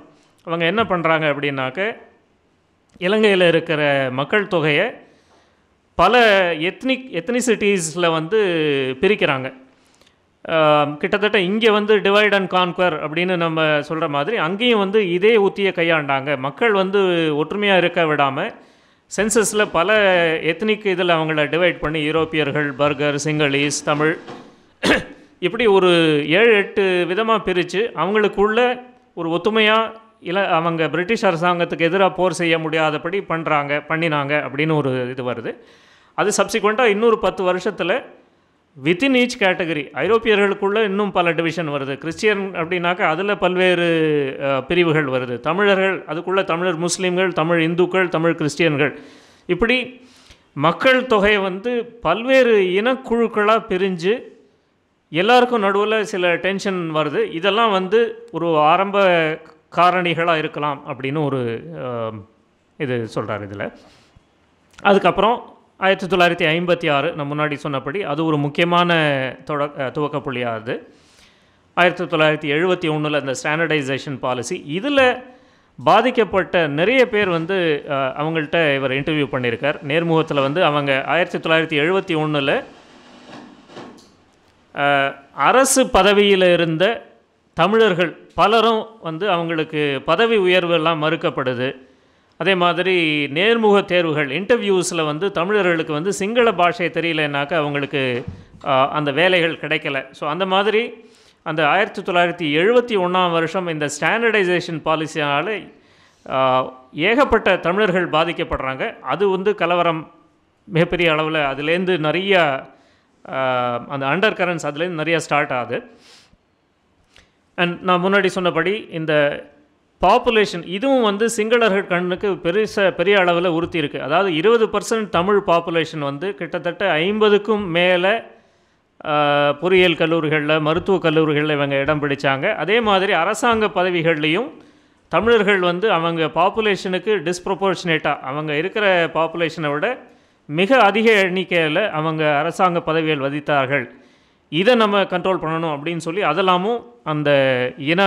அவங்க என்ன பண்ணுறாங்க அப்படின்னாக்க இலங்கையில் இருக்கிற மக்கள் தொகையை பல எத்னிக் எத்னிசிட்டிஸில் வந்து பிரிக்கிறாங்க கிட்டத்தட்ட இங்கே வந்து டிவைட் அண்ட் கான்கர் அப்படின்னு நம்ம சொல்கிற மாதிரி அங்கேயும் வந்து இதே ஊற்றியை கையாண்டாங்க மக்கள் வந்து ஒற்றுமையாக இருக்க விடாமல் சென்சஸில் பல எத்னிக் இதில் அவங்கள டிவைட் பண்ணி யூரோப்பியர்கள் பர்கர் சிங்களீஸ் தமிழ் இப்படி ஒரு ஏழு எட்டு விதமாக பிரித்து அவங்களுக்குள்ள ஒரு ஒத்துமையாக இல்லை அவங்க பிரிட்டிஷ் அரசாங்கத்துக்கு எதிராக போர் செய்ய முடியாதபடி பண்ணுறாங்க பண்ணினாங்க அப்படின்னு ஒரு இது வருது அது சப்சிக்வெண்ட்டாக இன்னொரு பத்து வருஷத்தில் வித்தின் ஈச் கேட்டகரி ஐரோப்பியர்களுக்குள்ளே இன்னும் பல டிவிஷன் வருது கிறிஸ்டியன் அப்படின்னாக்கா அதில் பல்வேறு பிரிவுகள் வருது தமிழர்கள் அதுக்குள்ளே தமிழர் முஸ்லீம்கள் தமிழ் இந்துக்கள் தமிழ் கிறிஸ்டியன்கள் இப்படி மக்கள் தொகையை வந்து பல்வேறு இனக்குழுக்களாக பிரிஞ்சு எல்லாருக்கும் நடுவில் சில டென்ஷன் வருது இதெல்லாம் வந்து ஒரு ஆரம்ப காரணிகளாக இருக்கலாம் அப்படின்னு ஒரு இது சொல்கிறார் இதில் அதுக்கப்புறம் ஆயிரத்தி தொள்ளாயிரத்தி ஐம்பத்தி ஆறு நான் முன்னாடி சொன்னபடி அது ஒரு முக்கியமான தொட துவக்க புள்ளியாக அது ஆயிரத்தி தொள்ளாயிரத்தி எழுபத்தி ஒன்றில் அந்த ஸ்டாண்டர்டைசேஷன் பாலிசி இதில் பாதிக்கப்பட்ட நிறைய பேர் வந்து அவங்கள்ட்ட இவர் இன்டர்வியூ பண்ணியிருக்கார் நேர்முகத்தில் வந்து அவங்க ஆயிரத்தி தொள்ளாயிரத்தி எழுபத்தி ஒன்றில் அரசு பதவியில் இருந்த தமிழர்கள் பலரும் வந்து அவங்களுக்கு பதவி உயர்வு எல்லாம் மறுக்கப்படுது அதே மாதிரி நேர்முக தேர்வுகள் இன்டர்வியூஸில் வந்து தமிழர்களுக்கு வந்து சிங்கள பாஷை தெரியலனாக்க அவங்களுக்கு அந்த வேலைகள் கிடைக்கல ஸோ அந்த மாதிரி அந்த ஆயிரத்தி தொள்ளாயிரத்தி எழுபத்தி ஒன்றாம் வருஷம் இந்த ஸ்டாண்டர்டைசேஷன் பாலிசியினால் ஏகப்பட்ட தமிழர்கள் பாதிக்கப்படுறாங்க அது வந்து கலவரம் மிகப்பெரிய அளவில் அதுலேருந்து நிறையா அந்த அண்டர் கரண்ட்ஸ் அதுலேருந்து நிறையா ஸ்டார்ட் ஆகுது அண்ட் நான் முன்னாடி சொன்னபடி இந்த பாப்புலேஷன் இதுவும் வந்து சிங்களர்கள் கண்ணுக்கு பெருச பெரிய அளவில் உறுத்தி இருக்குது அதாவது இருபது பர்சன்ட் தமிழ் பாப்புலேஷன் வந்து கிட்டத்தட்ட ஐம்பதுக்கும் மேலே பொறியியல் கல்லூரிகளில் மருத்துவக் கல்லூரிகளில் இவங்க இடம் பிடிச்சாங்க அதே மாதிரி அரசாங்க பதவிகள்லேயும் தமிழர்கள் வந்து அவங்க பாப்புலேஷனுக்கு டிஸ்ப்ரொபோர்ஷனேட்டாக அவங்க இருக்கிற பாப்புலேஷனை விட மிக அதிக எண்ணிக்கையில் அவங்க அரசாங்க பதவிகள் வதித்தார்கள் இதை நம்ம கண்ட்ரோல் பண்ணணும் அப்படின்னு சொல்லி அதெல்லாமும் அந்த இன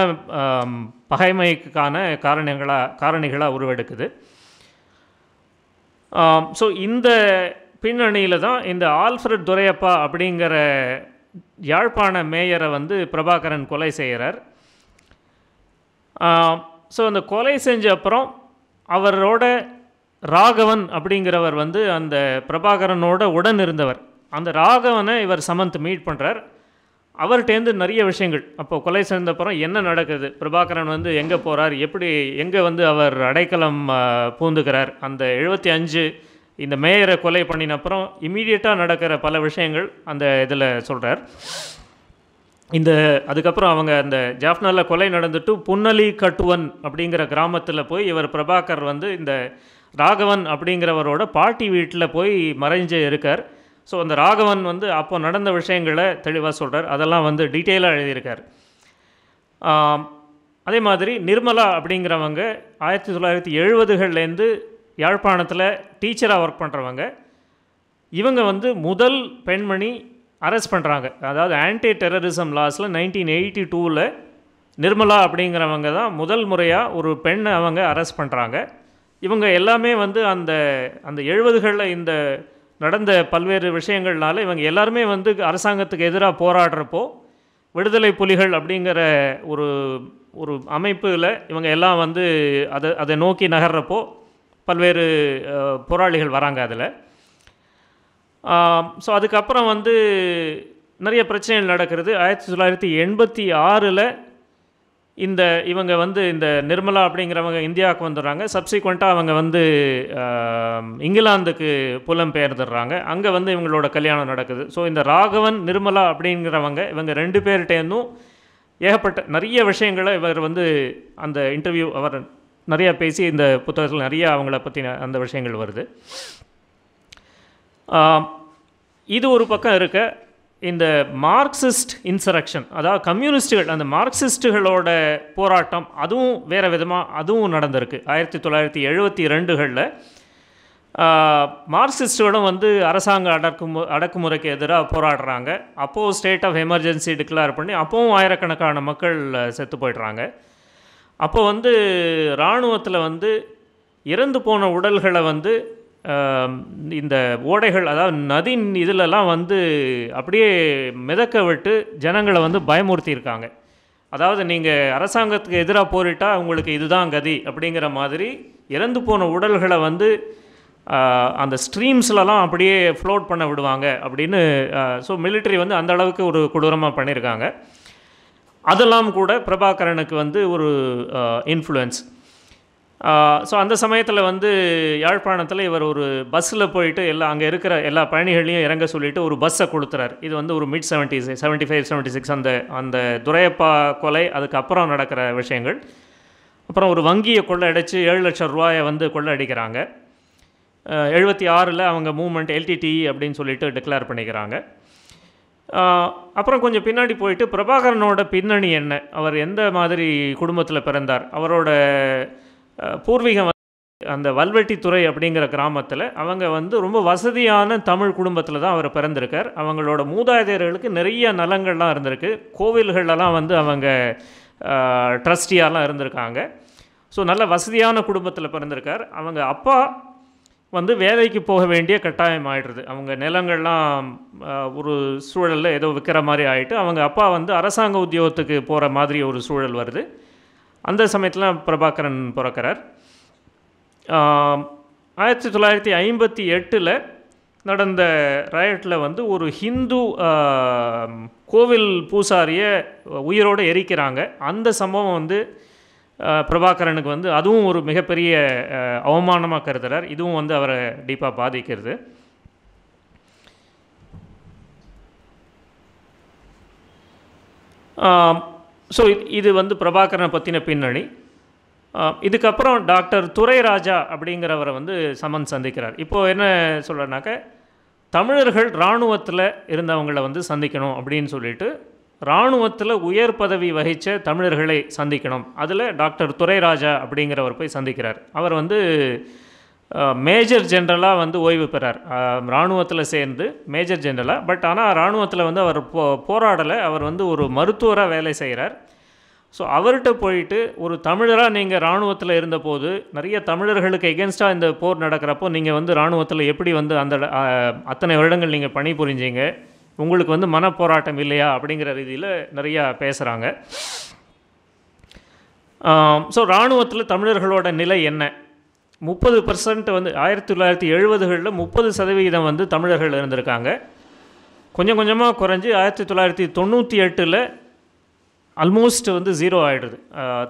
பகைமைக்கான காரணங்களாக காரணிகளாக உருவெடுக்குது ஸோ இந்த பின்னணியில் தான் இந்த ஆல்ஃபர்ட் துரையப்பா அப்படிங்கிற யாழ்ப்பாண மேயரை வந்து பிரபாகரன் கொலை செய்கிறார் ஸோ அந்த கொலை செஞ்ச அப்புறம் அவரோட ராகவன் அப்படிங்கிறவர் வந்து அந்த பிரபாகரனோட உடன் இருந்தவர் அந்த ராகவனை இவர் சமந்த் மீட் பண்ணுறார் அவர்கிட்டேருந்து நிறைய விஷயங்கள் அப்போ கொலை சேர்ந்தப்புறம் என்ன நடக்குது பிரபாகரன் வந்து எங்கே போகிறார் எப்படி எங்கே வந்து அவர் அடைக்கலம் பூந்துக்கிறார் அந்த எழுபத்தி அஞ்சு இந்த மேயரை கொலை பண்ணினப்புறம் இமீடியட்டாக நடக்கிற பல விஷயங்கள் அந்த இதில் சொல்கிறார் இந்த அதுக்கப்புறம் அவங்க அந்த ஜாஃப்னரில் கொலை நடந்துட்டு புன்னலி கட்டுவன் அப்படிங்கிற கிராமத்தில் போய் இவர் பிரபாகர் வந்து இந்த ராகவன் அப்படிங்கிறவரோட பாட்டி வீட்டில் போய் மறைஞ்சு இருக்கார் ஸோ அந்த ராகவன் வந்து அப்போ நடந்த விஷயங்களை தெளிவாக சொல்கிறார் அதெல்லாம் வந்து டீட்டெயிலாக எழுதியிருக்கார் அதே மாதிரி நிர்மலா அப்படிங்கிறவங்க ஆயிரத்தி தொள்ளாயிரத்தி எழுபதுகள்லேருந்து யாழ்ப்பாணத்தில் டீச்சராக ஒர்க் பண்ணுறவங்க இவங்க வந்து முதல் பெண்மணி அரெஸ்ட் பண்ணுறாங்க அதாவது ஆன்டி டெரரிசம் லாஸில் நைன்டீன் எயிட்டி டூவில் நிர்மலா அப்படிங்கிறவங்க தான் முதல் முறையாக ஒரு பெண்ணை அவங்க அரெஸ்ட் பண்ணுறாங்க இவங்க எல்லாமே வந்து அந்த அந்த எழுபதுகளில் இந்த நடந்த பல்வேறு விஷயங்கள்னால இவங்க எல்லாருமே வந்து அரசாங்கத்துக்கு எதிராக போராடுறப்போ விடுதலை புலிகள் அப்படிங்கிற ஒரு ஒரு அமைப்பில் இவங்க எல்லாம் வந்து அதை அதை நோக்கி நகர்றப்போ பல்வேறு போராளிகள் வராங்க அதில் ஸோ அதுக்கப்புறம் வந்து நிறைய பிரச்சனைகள் நடக்கிறது ஆயிரத்தி தொள்ளாயிரத்தி எண்பத்தி ஆறில் இந்த இவங்க வந்து இந்த நிர்மலா அப்படிங்கிறவங்க இந்தியாவுக்கு வந்துடுறாங்க சப்சிக்வெண்ட்டாக அவங்க வந்து இங்கிலாந்துக்கு புலம் பெயர்ந்துடுறாங்க அங்கே வந்து இவங்களோட கல்யாணம் நடக்குது ஸோ இந்த ராகவன் நிர்மலா அப்படிங்கிறவங்க இவங்க ரெண்டு பேர்கிட்டேருந்தும் ஏகப்பட்ட நிறைய விஷயங்களை இவர் வந்து அந்த இன்டர்வியூ அவர் நிறையா பேசி இந்த புத்தகத்தில் நிறையா அவங்கள பற்றின அந்த விஷயங்கள் வருது இது ஒரு பக்கம் இருக்க இந்த மார்க்சிஸ்ட் இன்சரக்ஷன் அதாவது கம்யூனிஸ்ட்டுகள் அந்த மார்க்சிஸ்ட்டுகளோட போராட்டம் அதுவும் வேறு விதமாக அதுவும் நடந்திருக்கு ஆயிரத்தி தொள்ளாயிரத்தி எழுபத்தி ரெண்டுகளில் மார்க்சிஸ்டுகளும் வந்து அரசாங்க அடக்குமு அடக்குமுறைக்கு எதிராக போராடுறாங்க அப்போது ஸ்டேட் ஆஃப் எமர்ஜென்சி டிக்ளேர் பண்ணி அப்போவும் ஆயிரக்கணக்கான மக்கள் செத்து போயிடுறாங்க அப்போ வந்து இராணுவத்தில் வந்து இறந்து போன உடல்களை வந்து இந்த ஓடைகள் அதாவது நதியின் இதிலெல்லாம் வந்து அப்படியே மிதக்க விட்டு ஜனங்களை வந்து பயமுறுத்தியிருக்காங்க அதாவது நீங்கள் அரசாங்கத்துக்கு எதிராக போரிட்டால் உங்களுக்கு இதுதான் கதி அப்படிங்கிற மாதிரி இறந்து போன உடல்களை வந்து அந்த ஸ்ட்ரீம்ஸ்லலாம் அப்படியே ஃப்ளோட் பண்ண விடுவாங்க அப்படின்னு ஸோ மிலிட்ரி வந்து அந்த அளவுக்கு ஒரு கொடூரமாக பண்ணியிருக்காங்க அதெல்லாம் கூட பிரபாகரனுக்கு வந்து ஒரு இன்ஃப்ளூயன்ஸ் ஸோ அந்த சமயத்தில் வந்து யாழ்ப்பாணத்தில் இவர் ஒரு பஸ்ஸில் போயிட்டு எல்லா அங்கே இருக்கிற எல்லா பயணிகள்லையும் இறங்க சொல்லிவிட்டு ஒரு பஸ்ஸை கொடுத்துறாரு இது வந்து ஒரு mid seventy seventy five seventy six அந்த அந்த துரையப்பா கொலை அதுக்கப்புறம் நடக்கிற விஷயங்கள் அப்புறம் ஒரு வங்கியை கொள்ள அடித்து ஏழு லட்சம் ரூபாயை வந்து கொள்ள அடிக்கிறாங்க எழுபத்தி ஆறில் அவங்க மூமெண்ட் எல்டிடி e அப்படின்னு சொல்லிட்டு டிக்ளேர் பண்ணிக்கிறாங்க அப்புறம் கொஞ்சம் பின்னாடி போயிட்டு பிரபாகரனோட பின்னணி என்ன அவர் எந்த மாதிரி குடும்பத்தில் பிறந்தார் அவரோட பூர்வீகம் அந்த வல்வெட்டித்துறை அப்படிங்கிற கிராமத்தில் அவங்க வந்து ரொம்ப வசதியான தமிழ் குடும்பத்தில் தான் அவர் பிறந்திருக்கார் அவங்களோட மூதாதையர்களுக்கு நிறைய நலங்கள்லாம் இருந்திருக்கு கோவில்கள்லாம் வந்து அவங்க ட்ரஸ்டியாலாம் இருந்திருக்காங்க ஸோ நல்ல வசதியான குடும்பத்தில் பிறந்திருக்கார் அவங்க அப்பா வந்து வேலைக்கு போக வேண்டிய கட்டாயம் ஆகிடுறது அவங்க நிலங்கள்லாம் ஒரு சூழலில் ஏதோ விற்கிற மாதிரி ஆகிட்டு அவங்க அப்பா வந்து அரசாங்க உத்தியோகத்துக்கு போகிற மாதிரி ஒரு சூழல் வருது அந்த சமயத்தில் பிரபாகரன் பிறக்கிறார் ஆயிரத்தி தொள்ளாயிரத்தி ஐம்பத்தி எட்டில் நடந்த ரயட்டில் வந்து ஒரு ஹிந்து கோவில் பூசாரியை உயிரோடு எரிக்கிறாங்க அந்த சம்பவம் வந்து பிரபாகரனுக்கு வந்து அதுவும் ஒரு மிகப்பெரிய அவமானமாக கருதுகிறார் இதுவும் வந்து அவரை டீப்பாக பாதிக்கிறது ஸோ இது வந்து பிரபாகரனை பற்றின பின்னணி இதுக்கப்புறம் டாக்டர் துரைராஜா அப்படிங்கிறவரை வந்து சமன் சந்திக்கிறார் இப்போது என்ன சொல்கிறனாக்க தமிழர்கள் இராணுவத்தில் இருந்தவங்களை வந்து சந்திக்கணும் அப்படின்னு சொல்லிட்டு இராணுவத்தில் உயர் பதவி வகித்த தமிழர்களை சந்திக்கணும் அதில் டாக்டர் துரைராஜா அப்படிங்கிறவர் போய் சந்திக்கிறார் அவர் வந்து மேஜர் ஜென்ரலாக வந்து ஓய்வு பெறார் இராணுவத்தில் சேர்ந்து மேஜர் ஜென்ரலாக பட் ஆனால் இராணுவத்தில் வந்து அவர் போ போராடலை அவர் வந்து ஒரு மருத்துவராக வேலை செய்கிறார் ஸோ அவர்கிட்ட போயிட்டு ஒரு தமிழராக நீங்கள் இராணுவத்தில் இருந்தபோது நிறைய தமிழர்களுக்கு எகென்ஸ்டாக இந்த போர் நடக்கிறப்போ நீங்கள் வந்து இராணுவத்தில் எப்படி வந்து அந்த அத்தனை வருடங்கள் நீங்கள் பணி புரிஞ்சிங்க உங்களுக்கு வந்து மன போராட்டம் இல்லையா அப்படிங்கிற ரீதியில் நிறையா பேசுகிறாங்க ஸோ இராணுவத்தில் தமிழர்களோட நிலை என்ன முப்பது பர்சன்ட் வந்து ஆயிரத்தி தொள்ளாயிரத்தி எழுபதுகளில் முப்பது சதவிகிதம் வந்து தமிழர்கள் இருந்திருக்காங்க கொஞ்சம் கொஞ்சமாக குறைஞ்சி ஆயிரத்தி தொள்ளாயிரத்தி தொண்ணூற்றி எட்டில் அல்மோஸ்ட் வந்து ஜீரோ ஆகிடுது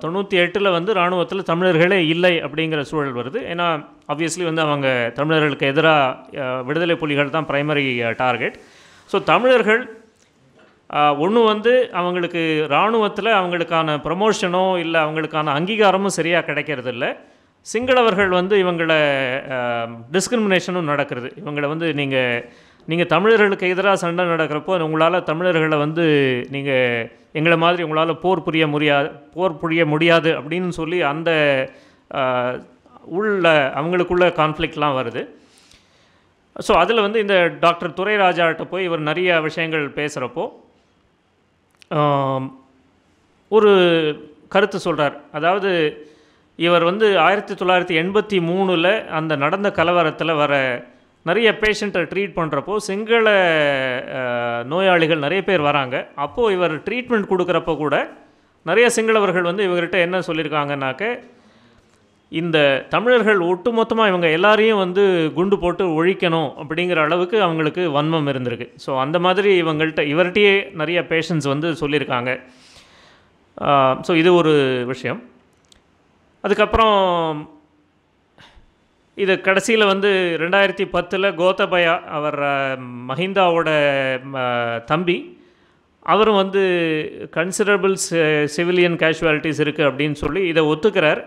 தொண்ணூற்றி எட்டில் வந்து இராணுவத்தில் தமிழர்களே இல்லை அப்படிங்கிற சூழல் வருது ஏன்னா ஆப்வியஸ்லி வந்து அவங்க தமிழர்களுக்கு எதிராக விடுதலை புலிகள் தான் ப்ரைமரி டார்கெட் ஸோ தமிழர்கள் ஒன்று வந்து அவங்களுக்கு இராணுவத்தில் அவங்களுக்கான ப்ரமோஷனோ இல்லை அவங்களுக்கான அங்கீகாரமும் சரியாக கிடைக்கிறதில்ல சிங்களவர்கள் வந்து இவங்களை டிஸ்கிரிமினேஷனும் நடக்கிறது இவங்களை வந்து நீங்கள் நீங்கள் தமிழர்களுக்கு எதிராக சண்டை நடக்கிறப்போ உங்களால் தமிழர்களை வந்து நீங்கள் எங்களை மாதிரி உங்களால் போர் புரிய முடியாது போர் புரிய முடியாது அப்படின்னு சொல்லி அந்த உள்ள அவங்களுக்குள்ள கான்ஃப்ளிக்ட்லாம் வருது ஸோ அதில் வந்து இந்த டாக்டர் துரைராஜாட்ட போய் இவர் நிறைய விஷயங்கள் பேசுகிறப்போ ஒரு கருத்து சொல்கிறார் அதாவது இவர் வந்து ஆயிரத்தி தொள்ளாயிரத்தி எண்பத்தி மூணில் அந்த நடந்த கலவரத்தில் வர நிறைய பேஷண்ட்டை ட்ரீட் பண்ணுறப்போ சிங்கள நோயாளிகள் நிறைய பேர் வராங்க அப்போது இவர் ட்ரீட்மெண்ட் கொடுக்குறப்போ கூட நிறைய சிங்களவர்கள் வந்து இவர்கிட்ட என்ன சொல்லியிருக்காங்கனாக்க இந்த தமிழர்கள் ஒட்டுமொத்தமாக இவங்க எல்லாரையும் வந்து குண்டு போட்டு ஒழிக்கணும் அப்படிங்கிற அளவுக்கு அவங்களுக்கு வன்மம் இருந்திருக்கு ஸோ அந்த மாதிரி இவங்கள்ட்ட இவர்கிட்டயே நிறைய பேஷன்ஸ் வந்து சொல்லியிருக்காங்க ஸோ இது ஒரு விஷயம் அதுக்கப்புறம் இது கடைசியில் வந்து ரெண்டாயிரத்தி பத்தில் கோத்தபயா அவர் மஹிந்தாவோட தம்பி அவரும் வந்து கன்சிடரபிள் சிவிலியன் கேஷுவாலிட்டிஸ் இருக்குது அப்படின்னு சொல்லி இதை ஒத்துக்கிறார்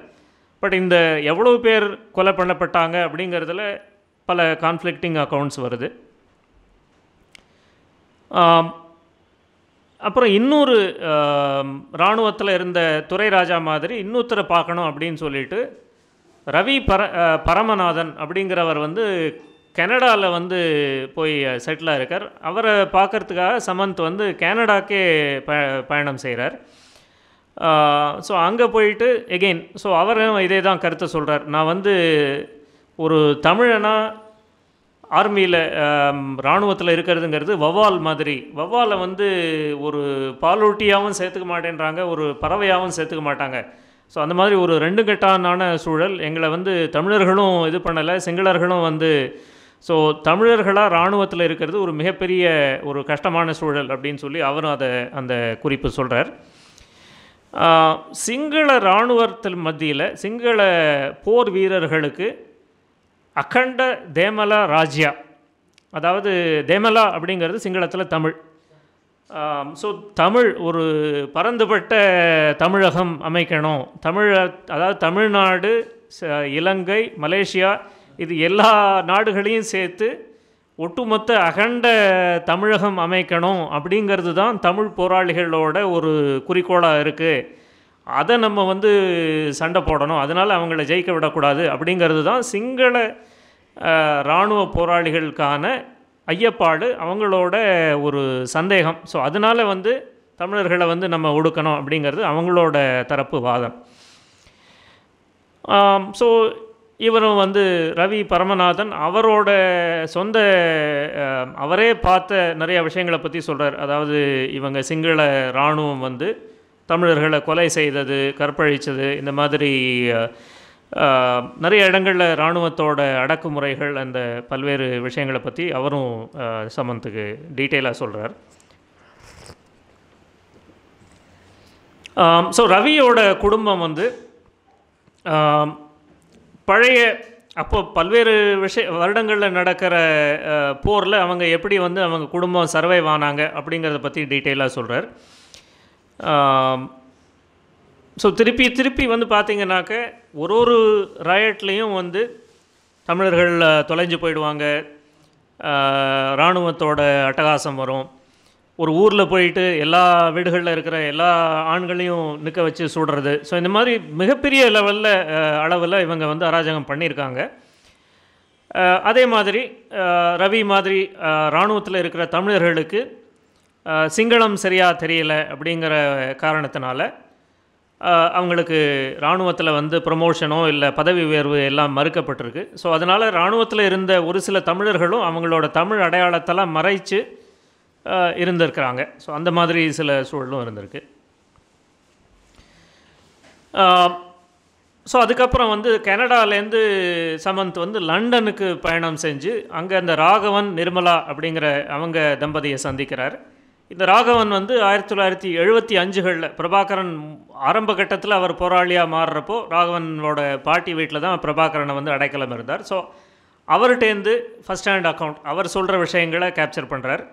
பட் இந்த எவ்வளோ பேர் கொலை பண்ணப்பட்டாங்க அப்படிங்கிறதுல பல கான்ஃப்ளிக்டிங் அக்கௌண்ட்ஸ் வருது அப்புறம் இன்னொரு இராணுவத்தில் இருந்த துறை ராஜா மாதிரி இன்னொருத்தரை பார்க்கணும் அப்படின்னு சொல்லிட்டு ரவி பர பரமநாதன் அப்படிங்கிறவர் வந்து கனடாவில் வந்து போய் செட்டிலாக இருக்கார் அவரை பார்க்குறதுக்காக சமந்த் வந்து கனடாக்கே ப பயணம் செய்கிறார் ஸோ அங்கே போயிட்டு எகெயின் ஸோ அவரும் இதே தான் கருத்தை சொல்கிறார் நான் வந்து ஒரு தமிழனாக ஆர்மியில் இராணுவத்தில் இருக்கிறதுங்கிறது வவால் மாதிரி வவாலை வந்து ஒரு பாலூட்டியாகவும் சேர்த்துக்க மாட்டேன்றாங்க ஒரு பறவையாகவும் சேர்த்துக்க மாட்டாங்க ஸோ அந்த மாதிரி ஒரு ரெண்டு கட்டானான சூழல் எங்களை வந்து தமிழர்களும் இது பண்ணலை சிங்களர்களும் வந்து ஸோ தமிழர்களாக இராணுவத்தில் இருக்கிறது ஒரு மிகப்பெரிய ஒரு கஷ்டமான சூழல் அப்படின்னு சொல்லி அவரும் அதை அந்த குறிப்பு சொல்கிறார் சிங்கள இராணுவத்தில் மத்தியில் சிங்கள போர் வீரர்களுக்கு அகண்ட தேமலா ராஜ்யா அதாவது தேமலா அப்படிங்கிறது சிங்களத்தில் தமிழ் ஸோ தமிழ் ஒரு பரந்துபட்ட தமிழகம் அமைக்கணும் தமிழ அதாவது தமிழ்நாடு இலங்கை மலேசியா இது எல்லா நாடுகளையும் சேர்த்து ஒட்டுமொத்த அகண்ட தமிழகம் அமைக்கணும் அப்படிங்கிறது தான் தமிழ் போராளிகளோட ஒரு குறிக்கோளாக இருக்குது அதை நம்ம வந்து சண்டை போடணும் அதனால் அவங்கள ஜெயிக்க விடக்கூடாது அப்படிங்கிறது தான் சிங்கள இராணுவ போராளிகளுக்கான ஐயப்பாடு அவங்களோட ஒரு சந்தேகம் ஸோ அதனால் வந்து தமிழர்களை வந்து நம்ம ஒடுக்கணும் அப்படிங்கிறது அவங்களோட தரப்பு வாதம் ஸோ இவரும் வந்து ரவி பரமநாதன் அவரோட சொந்த அவரே பார்த்த நிறைய விஷயங்களை பற்றி சொல்கிறார் அதாவது இவங்க சிங்கள இராணுவம் வந்து தமிழர்களை கொலை செய்தது கற்பழித்தது இந்த மாதிரி நிறைய இடங்களில் இராணுவத்தோட அடக்குமுறைகள் அந்த பல்வேறு விஷயங்களை பற்றி அவரும் சமந்துக்கு டீட்டெயிலாக சொல்கிறார் ஸோ ரவியோட குடும்பம் வந்து பழைய அப்போ பல்வேறு விஷய வருடங்களில் நடக்கிற போரில் அவங்க எப்படி வந்து அவங்க குடும்பம் சர்வைவ் ஆனாங்க அப்படிங்கிறத பற்றி டீட்டெயிலாக சொல்கிறார் ஸோ திருப்பி திருப்பி வந்து பார்த்திங்கனாக்க ஒரு ஒரு ராயட்லேயும் வந்து தமிழர்கள் தொலைஞ்சு போயிடுவாங்க இராணுவத்தோட அட்டகாசம் வரும் ஒரு ஊரில் போயிட்டு எல்லா வீடுகளில் இருக்கிற எல்லா ஆண்களையும் நிற்க வச்சு சுடுறது ஸோ இந்த மாதிரி மிகப்பெரிய லெவலில் அளவில் இவங்க வந்து அராஜகம் பண்ணியிருக்காங்க அதே மாதிரி ரவி மாதிரி இராணுவத்தில் இருக்கிற தமிழர்களுக்கு சிங்களம் சரியாக தெரியல அப்படிங்கிற காரணத்தினால அவங்களுக்கு இராணுவத்தில் வந்து ப்ரமோஷனோ இல்லை பதவி உயர்வு எல்லாம் மறுக்கப்பட்டிருக்கு ஸோ அதனால் இராணுவத்தில் இருந்த ஒரு சில தமிழர்களும் அவங்களோட தமிழ் அடையாளத்தெல்லாம் மறைச்சு இருந்திருக்கிறாங்க ஸோ அந்த மாதிரி சில சூழலும் இருந்திருக்கு ஸோ அதுக்கப்புறம் வந்து கனடாலேருந்து சமந்த் வந்து லண்டனுக்கு பயணம் செஞ்சு அங்கே அந்த ராகவன் நிர்மலா அப்படிங்கிற அவங்க தம்பதியை சந்திக்கிறார் இந்த ராகவன் வந்து ஆயிரத்தி தொள்ளாயிரத்தி எழுபத்தி அஞ்சுகளில் பிரபாகரன் ஆரம்ப கட்டத்தில் அவர் போராளியாக மாறுறப்போ ராகவனோட பாட்டி வீட்டில் தான் பிரபாகரனை வந்து அடைக்கலம் இருந்தார் ஸோ அவர்கிட்டேருந்து ஃபஸ்ட் ஹேண்ட் அக்கௌண்ட் அவர் சொல்கிற விஷயங்களை கேப்சர் பண்ணுறார்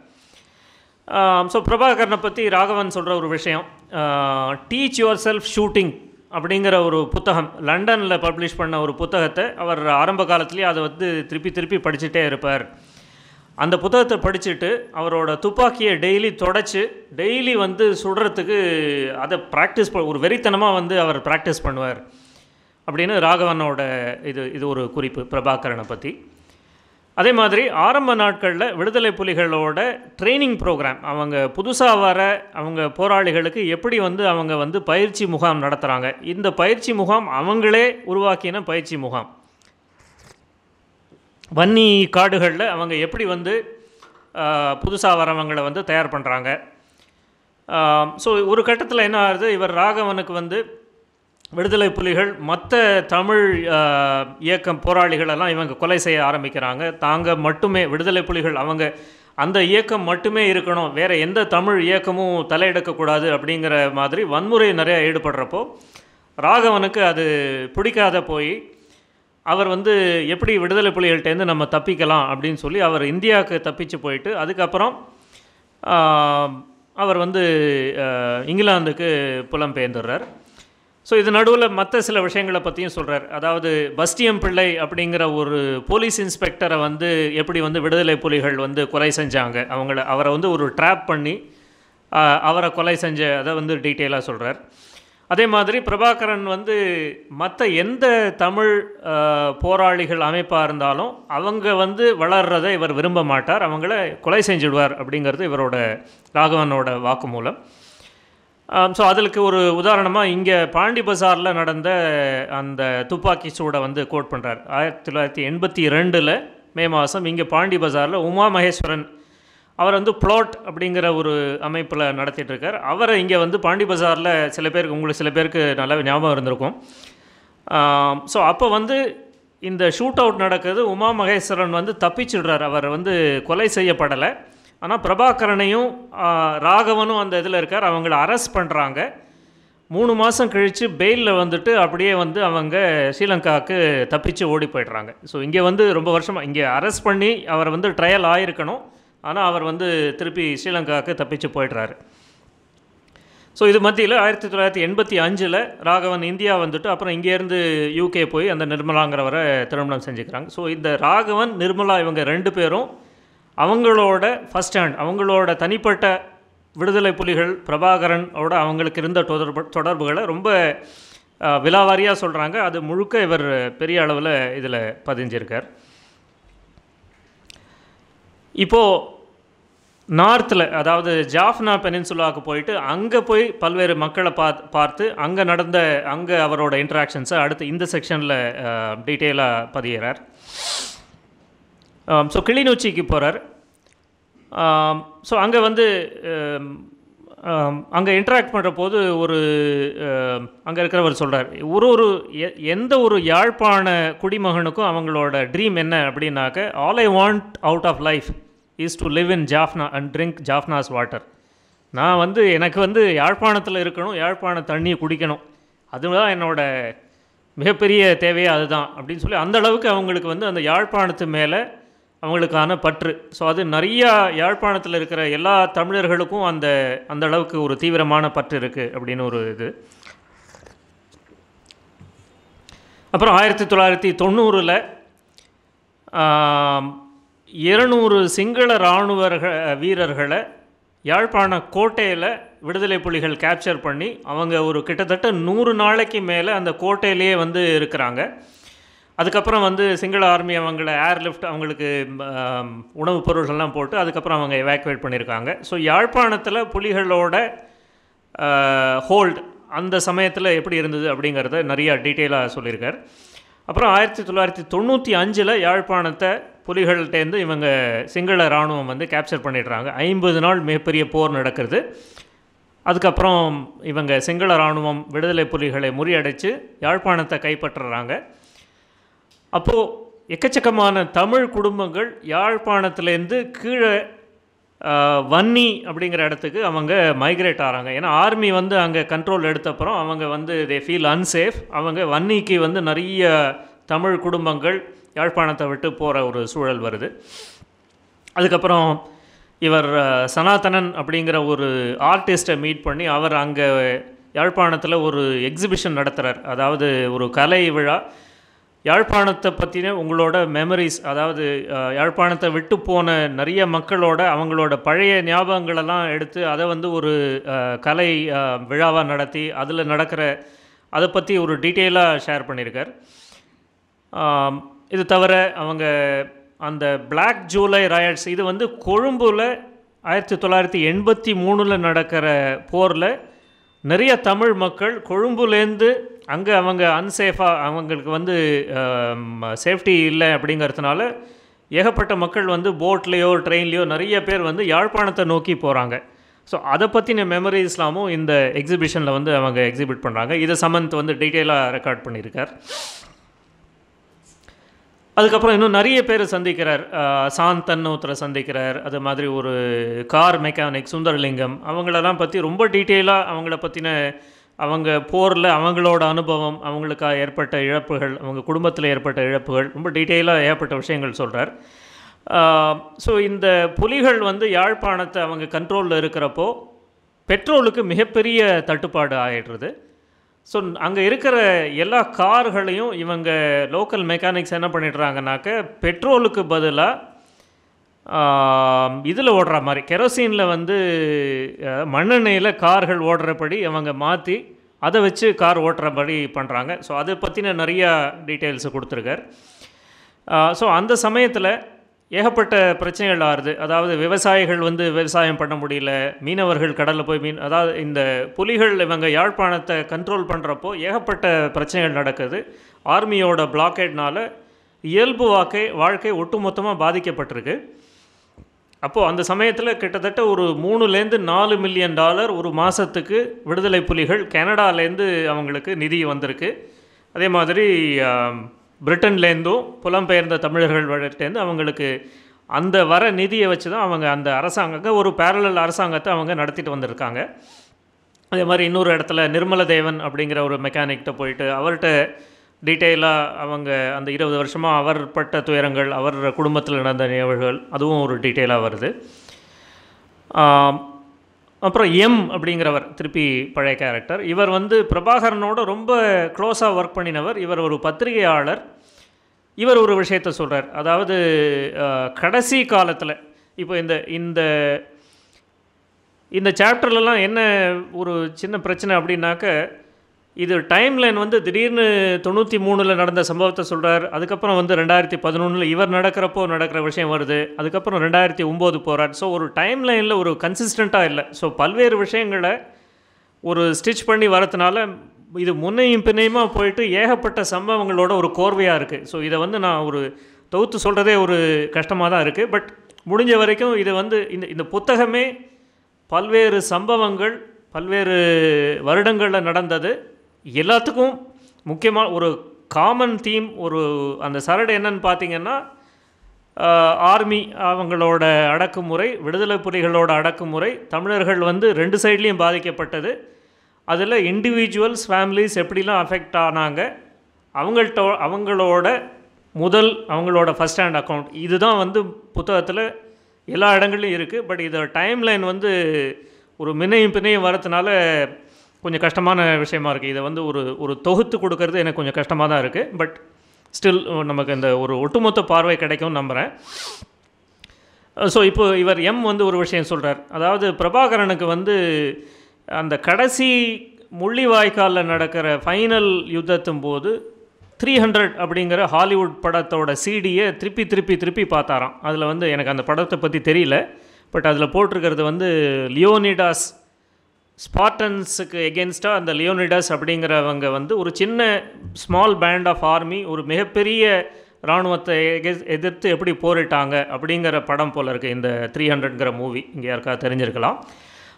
ஸோ பிரபாகரனை பற்றி ராகவன் சொல்கிற ஒரு விஷயம் டீச் யுவர் செல்ஃப் ஷூட்டிங் அப்படிங்கிற ஒரு புத்தகம் லண்டனில் பப்ளிஷ் பண்ண ஒரு புத்தகத்தை அவர் ஆரம்ப காலத்துலேயே அதை வந்து திருப்பி திருப்பி படிச்சுட்டே இருப்பார் அந்த புத்தகத்தை படிச்சுட்டு அவரோட துப்பாக்கியை டெய்லி தொடச்சி டெய்லி வந்து சுடுறதுக்கு அதை ப்ராக்டிஸ் ஒரு வெறித்தனமாக வந்து அவர் ப்ராக்டிஸ் பண்ணுவார் அப்படின்னு ராகவனோட இது இது ஒரு குறிப்பு பிரபாகரனை பற்றி அதே மாதிரி ஆரம்ப நாட்களில் விடுதலை புலிகளோட ட்ரைனிங் ப்ரோக்ராம் அவங்க புதுசாக வர அவங்க போராளிகளுக்கு எப்படி வந்து அவங்க வந்து பயிற்சி முகாம் நடத்துகிறாங்க இந்த பயிற்சி முகாம் அவங்களே உருவாக்கின பயிற்சி முகாம் வன்னி காடுகளில் அவங்க எப்படி வந்து புதுசாக வரவங்களை வந்து தயார் பண்ணுறாங்க ஸோ ஒரு கட்டத்தில் என்ன ஆகுது இவர் ராகவனுக்கு வந்து விடுதலை புலிகள் மற்ற தமிழ் இயக்கம் போராளிகளெல்லாம் இவங்க கொலை செய்ய ஆரம்பிக்கிறாங்க தாங்க மட்டுமே விடுதலை புலிகள் அவங்க அந்த இயக்கம் மட்டுமே இருக்கணும் வேறு எந்த தமிழ் இயக்கமும் தலையெடுக்கக்கூடாது அப்படிங்கிற மாதிரி வன்முறை நிறையா ஈடுபடுறப்போ ராகவனுக்கு அது பிடிக்காத போய் அவர் வந்து எப்படி விடுதலை புலிகள்கிட்டேருந்து நம்ம தப்பிக்கலாம் அப்படின்னு சொல்லி அவர் இந்தியாவுக்கு தப்பிச்சு போயிட்டு அதுக்கப்புறம் அவர் வந்து இங்கிலாந்துக்கு புலம்பெயர்ந்துடுறார் ஸோ இது நடுவில் மற்ற சில விஷயங்களை பற்றியும் சொல்கிறார் அதாவது பஸ்டியம் பிள்ளை அப்படிங்கிற ஒரு போலீஸ் இன்ஸ்பெக்டரை வந்து எப்படி வந்து விடுதலை புலிகள் வந்து கொலை செஞ்சாங்க அவங்கள அவரை வந்து ஒரு ட்ராப் பண்ணி அவரை கொலை செஞ்ச அதை வந்து டீட்டெயிலாக சொல்கிறார் அதே மாதிரி பிரபாகரன் வந்து மற்ற எந்த தமிழ் போராளிகள் அமைப்பாக இருந்தாலும் அவங்க வந்து வளர்கிறத இவர் விரும்ப மாட்டார் அவங்கள கொலை செஞ்சுடுவார் அப்படிங்கிறது இவரோட ராகவனோட வாக்குமூலம் ஸோ அதற்கு ஒரு உதாரணமாக இங்கே பாண்டி பசாரில் நடந்த அந்த துப்பாக்கி சூடை வந்து கோட் பண்ணுறார் ஆயிரத்தி தொள்ளாயிரத்தி எண்பத்தி ரெண்டில் மே மாதம் இங்கே பாண்டி பஜாரில் உமா மகேஸ்வரன் அவர் வந்து ப்ளாட் அப்படிங்கிற ஒரு அமைப்பில் நடத்திட்டுருக்கார் அவரை இங்கே வந்து பாண்டி பஜாரில் சில பேருக்கு உங்களுக்கு சில பேருக்கு நல்லா ஞாபகம் இருந்திருக்கும் ஸோ அப்போ வந்து இந்த ஷூட் அவுட் நடக்குது உமா மகேஸ்வரன் வந்து தப்பிச்சுடுறார் அவர் வந்து கொலை செய்யப்படலை ஆனால் பிரபாகரனையும் ராகவனும் அந்த இதில் இருக்கார் அவங்கள அரெஸ்ட் பண்ணுறாங்க மூணு மாதம் கழித்து பெயிலில் வந்துட்டு அப்படியே வந்து அவங்க ஸ்ரீலங்காவுக்கு தப்பித்து ஓடி போயிடுறாங்க ஸோ இங்கே வந்து ரொம்ப வருஷமாக இங்கே அரெஸ்ட் பண்ணி அவரை வந்து ட்ரையல் ஆகிருக்கணும் ஆனால் அவர் வந்து திருப்பி ஸ்ரீலங்காவுக்கு தப்பிச்சு போயிடுறாரு ஸோ இது மத்தியில் ஆயிரத்தி தொள்ளாயிரத்தி எண்பத்தி அஞ்சில் ராகவன் இந்தியா வந்துட்டு அப்புறம் இங்கேருந்து யூகே போய் அந்த நிர்மலாங்கிறவரை திருமணம் செஞ்சுக்கிறாங்க ஸோ இந்த ராகவன் நிர்மலா இவங்க ரெண்டு பேரும் அவங்களோட ஃபஸ்ட் ஸ்டாண்ட் அவங்களோட தனிப்பட்ட விடுதலை புலிகள் பிரபாகரனோட அவங்களுக்கு இருந்த தொடர்பு தொடர்புகளை ரொம்ப விலாவாரியாக சொல்கிறாங்க அது முழுக்க இவர் பெரிய அளவில் இதில் பதிஞ்சிருக்கார் இப்போது நார்த்தில் அதாவது ஜாஃப்னா பெனின்சுலாவுக்கு போயிட்டு அங்கே போய் பல்வேறு மக்களை பார்த்து பார்த்து அங்கே நடந்த அங்கே அவரோட இன்ட்ராக்ஷன்ஸை அடுத்து இந்த செக்ஷனில் டீட்டெயிலாக பதிகிறார் ஸோ கிளிநொச்சிக்கு போகிறார் ஸோ அங்கே வந்து அங்கே இன்ட்ராக்ட் பண்ணுற போது ஒரு அங்கே இருக்கிறவர் சொல்கிறார் ஒரு ஒரு எந்த ஒரு யாழ்ப்பாண குடிமகனுக்கும் அவங்களோட ட்ரீம் என்ன அப்படின்னாக்க all I want out of life is to live in Jaffna and drink Jaffna's water நான் வந்து எனக்கு வந்து யாழ்ப்பாணத்தில் இருக்கணும் யாழ்ப்பாண தண்ணி குடிக்கணும் அதுதான் என்னோட மிகப்பெரிய தேவையே அதுதான் அப்படின்னு சொல்லி அந்த அளவுக்கு அவங்களுக்கு வந்து அந்த யாழ்ப்பாணத்து மேலே அவங்களுக்கான பற்று ஸோ அது நிறையா யாழ்ப்பாணத்தில் இருக்கிற எல்லா தமிழர்களுக்கும் அந்த அந்த அளவுக்கு ஒரு தீவிரமான பற்று இருக்குது அப்படின்னு ஒரு இது அப்புறம் ஆயிரத்தி தொள்ளாயிரத்தி தொண்ணூறில் இருநூறு சிங்கள இராணுவ வீரர்களை யாழ்ப்பாண கோட்டையில் விடுதலை புலிகள் கேப்சர் பண்ணி அவங்க ஒரு கிட்டத்தட்ட நூறு நாளைக்கு மேலே அந்த கோட்டையிலேயே வந்து இருக்கிறாங்க அதுக்கப்புறம் வந்து சிங்கள ஆர்மி அவங்கள ஏர்லிஃப்ட் அவங்களுக்கு உணவுப் பொருள்கள்லாம் போட்டு அதுக்கப்புறம் அவங்க எவாக்குவேட் பண்ணியிருக்காங்க ஸோ யாழ்ப்பாணத்தில் புலிகளோட ஹோல்டு அந்த சமயத்தில் எப்படி இருந்தது அப்படிங்கிறத நிறையா டீட்டெயிலாக சொல்லியிருக்கார் அப்புறம் ஆயிரத்தி தொள்ளாயிரத்தி தொண்ணூற்றி அஞ்சில் யாழ்ப்பாணத்தை புலிகள்கிட்டேருந்து இவங்க சிங்கள இராணுவம் வந்து கேப்சர் பண்ணிடுறாங்க ஐம்பது நாள் மிகப்பெரிய போர் நடக்கிறது அதுக்கப்புறம் இவங்க சிங்கள இராணுவம் விடுதலை புலிகளை முறியடைச்சு யாழ்ப்பாணத்தை கைப்பற்றுறாங்க அப்போது எக்கச்சக்கமான தமிழ் குடும்பங்கள் யாழ்ப்பாணத்துலேருந்து கீழே வன்னி அப்படிங்கிற இடத்துக்கு அவங்க மைக்ரேட் ஆகிறாங்க ஏன்னா ஆர்மி வந்து அங்கே கண்ட்ரோல் எடுத்தப்புறம் அவங்க வந்து தே ஃபீல் அன்சேஃப் அவங்க வன்னிக்கு வந்து நிறைய தமிழ் குடும்பங்கள் யாழ்ப்பாணத்தை விட்டு போகிற ஒரு சூழல் வருது அதுக்கப்புறம் இவர் சனாதனன் அப்படிங்கிற ஒரு ஆர்டிஸ்ட்டை மீட் பண்ணி அவர் அங்கே யாழ்ப்பாணத்தில் ஒரு எக்ஸிபிஷன் நடத்துகிறார் அதாவது ஒரு கலை விழா யாழ்ப்பாணத்தை பற்றின உங்களோட மெமரிஸ் அதாவது யாழ்ப்பாணத்தை விட்டு போன நிறைய மக்களோட அவங்களோட பழைய ஞாபகங்களெல்லாம் எடுத்து அதை வந்து ஒரு கலை விழாவாக நடத்தி அதில் நடக்கிற அதை பற்றி ஒரு டீட்டெயிலாக ஷேர் பண்ணியிருக்கார் இது தவிர அவங்க அந்த பிளாக் ஜூலை ராயட்ஸ் இது வந்து கொழும்பில் ஆயிரத்தி தொள்ளாயிரத்தி எண்பத்தி மூணில் நடக்கிற போரில் நிறைய தமிழ் மக்கள் கொழும்புலேருந்து அங்கே அவங்க அன்சேஃபாக அவங்களுக்கு வந்து சேஃப்டி இல்லை அப்படிங்கிறதுனால ஏகப்பட்ட மக்கள் வந்து போட்லேயோ ட்ரெயின்லேயோ நிறைய பேர் வந்து யாழ்ப்பாணத்தை நோக்கி போகிறாங்க ஸோ அதை பற்றின மெமரிஸ்லாமும் இந்த எக்ஸிபிஷனில் வந்து அவங்க எக்ஸிபிட் பண்ணுறாங்க இதை சமந்த் வந்து டீட்டெயிலாக ரெக்கார்ட் பண்ணியிருக்கார் அதுக்கப்புறம் இன்னும் நிறைய பேர் சந்திக்கிறார் சாந்த் தன்னோத்தரை சந்திக்கிறார் அது மாதிரி ஒரு கார் மெக்கானிக் சுந்தரலிங்கம் அவங்களெல்லாம் பற்றி ரொம்ப டீட்டெயிலாக அவங்கள பற்றின அவங்க போரில் அவங்களோட அனுபவம் அவங்களுக்காக ஏற்பட்ட இழப்புகள் அவங்க குடும்பத்தில் ஏற்பட்ட இழப்புகள் ரொம்ப டீட்டெயிலாக ஏற்பட்ட விஷயங்கள் சொல்கிறார் ஸோ இந்த புலிகள் வந்து யாழ்ப்பாணத்தை அவங்க கண்ட்ரோலில் இருக்கிறப்போ பெட்ரோலுக்கு மிகப்பெரிய தட்டுப்பாடு ஆகிடுறது ஸோ அங்கே இருக்கிற எல்லா கார்களையும் இவங்க லோக்கல் மெக்கானிக்ஸ் என்ன பண்ணிடுறாங்கனாக்க பெட்ரோலுக்கு பதிலாக இதில் ஓடுற மாதிரி கெரோசீனில் வந்து மண்ணெண்ணெயில் கார்கள் ஓடுறபடி அவங்க மாற்றி அதை வச்சு கார் ஓட்டுற மாதிரி பண்ணுறாங்க ஸோ அதை பற்றின நிறையா டீட்டெயில்ஸை கொடுத்துருக்கார் ஸோ அந்த சமயத்தில் ஏகப்பட்ட பிரச்சனைகள் ஆறுது அதாவது விவசாயிகள் வந்து விவசாயம் பண்ண முடியல மீனவர்கள் கடலில் போய் மீன் அதாவது இந்த புலிகள் இவங்க யாழ்ப்பாணத்தை கண்ட்ரோல் பண்ணுறப்போ ஏகப்பட்ட பிரச்சனைகள் நடக்குது ஆர்மியோட பிளாக்கேட்னால இயல்பு வாக்கை வாழ்க்கை ஒட்டுமொத்தமாக பாதிக்கப்பட்டிருக்கு அப்போது அந்த சமயத்தில் கிட்டத்தட்ட ஒரு மூணுலேருந்து நாலு மில்லியன் டாலர் ஒரு மாதத்துக்கு விடுதலை புலிகள் கனடாலேருந்து அவங்களுக்கு நிதி வந்திருக்கு அதே மாதிரி பிரிட்டன்லேருந்தும் புலம்பெயர்ந்த தமிழர்கள் வழியிலேருந்து அவங்களுக்கு அந்த வர நிதியை வச்சு தான் அவங்க அந்த அரசாங்கத்தை ஒரு பேரலல் அரசாங்கத்தை அவங்க நடத்திட்டு வந்திருக்காங்க அதே மாதிரி இன்னொரு இடத்துல நிர்மலதேவன் அப்படிங்கிற ஒரு மெக்கானிக்கிட்ட போயிட்டு அவர்கிட்ட டீட்டெயிலாக அவங்க அந்த இருபது வருஷமாக அவர் பட்ட துயரங்கள் அவர் குடும்பத்தில் நடந்த நிகழ்வுகள் அதுவும் ஒரு டீட்டெயிலாக வருது அப்புறம் எம் அப்படிங்கிறவர் திருப்பி பழைய கேரக்டர் இவர் வந்து பிரபாகரனோட ரொம்ப க்ளோஸாக ஒர்க் பண்ணினவர் இவர் ஒரு பத்திரிகையாளர் இவர் ஒரு விஷயத்த சொல்கிறார் அதாவது கடைசி காலத்தில் இப்போ இந்த இந்த இந்த சாப்டர்லலாம் என்ன ஒரு சின்ன பிரச்சனை அப்படின்னாக்க இது டைம்லைன் வந்து திடீர்னு தொண்ணூற்றி மூணில் நடந்த சம்பவத்தை சொல்கிறார் அதுக்கப்புறம் வந்து ரெண்டாயிரத்தி பதினொன்றில் இவர் நடக்கிறப்போ நடக்கிற விஷயம் வருது அதுக்கப்புறம் ரெண்டாயிரத்தி ஒம்போது போகிறார் ஸோ ஒரு டைம் லைனில் ஒரு கன்சிஸ்டண்ட்டாக இல்லை ஸோ பல்வேறு விஷயங்களை ஒரு ஸ்டிச் பண்ணி வரதுனால இது முன்னையும் பின்னையுமா போயிட்டு ஏகப்பட்ட சம்பவங்களோட ஒரு கோர்வையாக இருக்குது ஸோ இதை வந்து நான் ஒரு தொகுத்து சொல்கிறதே ஒரு கஷ்டமாக தான் இருக்குது பட் முடிஞ்ச வரைக்கும் இதை வந்து இந்த இந்த புத்தகமே பல்வேறு சம்பவங்கள் பல்வேறு வருடங்களில் நடந்தது எல்லாத்துக்கும் முக்கியமாக ஒரு காமன் தீம் ஒரு அந்த சரடு என்னன்னு பார்த்தீங்கன்னா ஆர்மி அவங்களோட அடக்குமுறை விடுதலை புலிகளோட அடக்குமுறை தமிழர்கள் வந்து ரெண்டு சைட்லேயும் பாதிக்கப்பட்டது அதில் இண்டிவிஜுவல்ஸ் ஃபேமிலிஸ் எப்படிலாம் அஃபெக்ட் ஆனாங்க அவங்கள்டோ அவங்களோட முதல் அவங்களோட ஃபஸ்ட் ஹேண்ட் அக்கௌண்ட் இதுதான் வந்து புத்தகத்தில் எல்லா இடங்கள்லையும் இருக்குது பட் இதோட டைம்லைன் வந்து ஒரு மின்னையும் பின்னையும் வரதுனால கொஞ்சம் கஷ்டமான விஷயமா இருக்குது இதை வந்து ஒரு ஒரு தொகுத்து கொடுக்கறது எனக்கு கொஞ்சம் கஷ்டமாக தான் இருக்குது பட் ஸ்டில் நமக்கு இந்த ஒரு ஒட்டுமொத்த பார்வை கிடைக்கும்னு நம்புகிறேன் ஸோ இப்போ இவர் எம் வந்து ஒரு விஷயம் சொல்கிறார் அதாவது பிரபாகரனுக்கு வந்து அந்த கடைசி முள்ளிவாய்க்காலில் நடக்கிற ஃபைனல் யுத்தத்தும் போது த்ரீ ஹண்ட்ரட் அப்படிங்கிற ஹாலிவுட் படத்தோட சிடியை திருப்பி திருப்பி திருப்பி பார்த்தாராம் அதில் வந்து எனக்கு அந்த படத்தை பற்றி தெரியல பட் அதில் போட்டிருக்கிறது வந்து லியோனிடாஸ் ஸ்பார்டன்ஸுக்கு எகென்ஸ்டாக அந்த லியோனிடாஸ் அப்படிங்கிறவங்க வந்து ஒரு சின்ன ஸ்மால் பேண்ட் ஆஃப் ஆர்மி ஒரு மிகப்பெரிய இராணுவத்தை எதிர்த்து எப்படி போரிட்டாங்க அப்படிங்கிற படம் போல் இருக்குது இந்த த்ரீ ஹண்ட்ரட்ங்கிற மூவி இங்கே யாருக்கா தெரிஞ்சிருக்கலாம்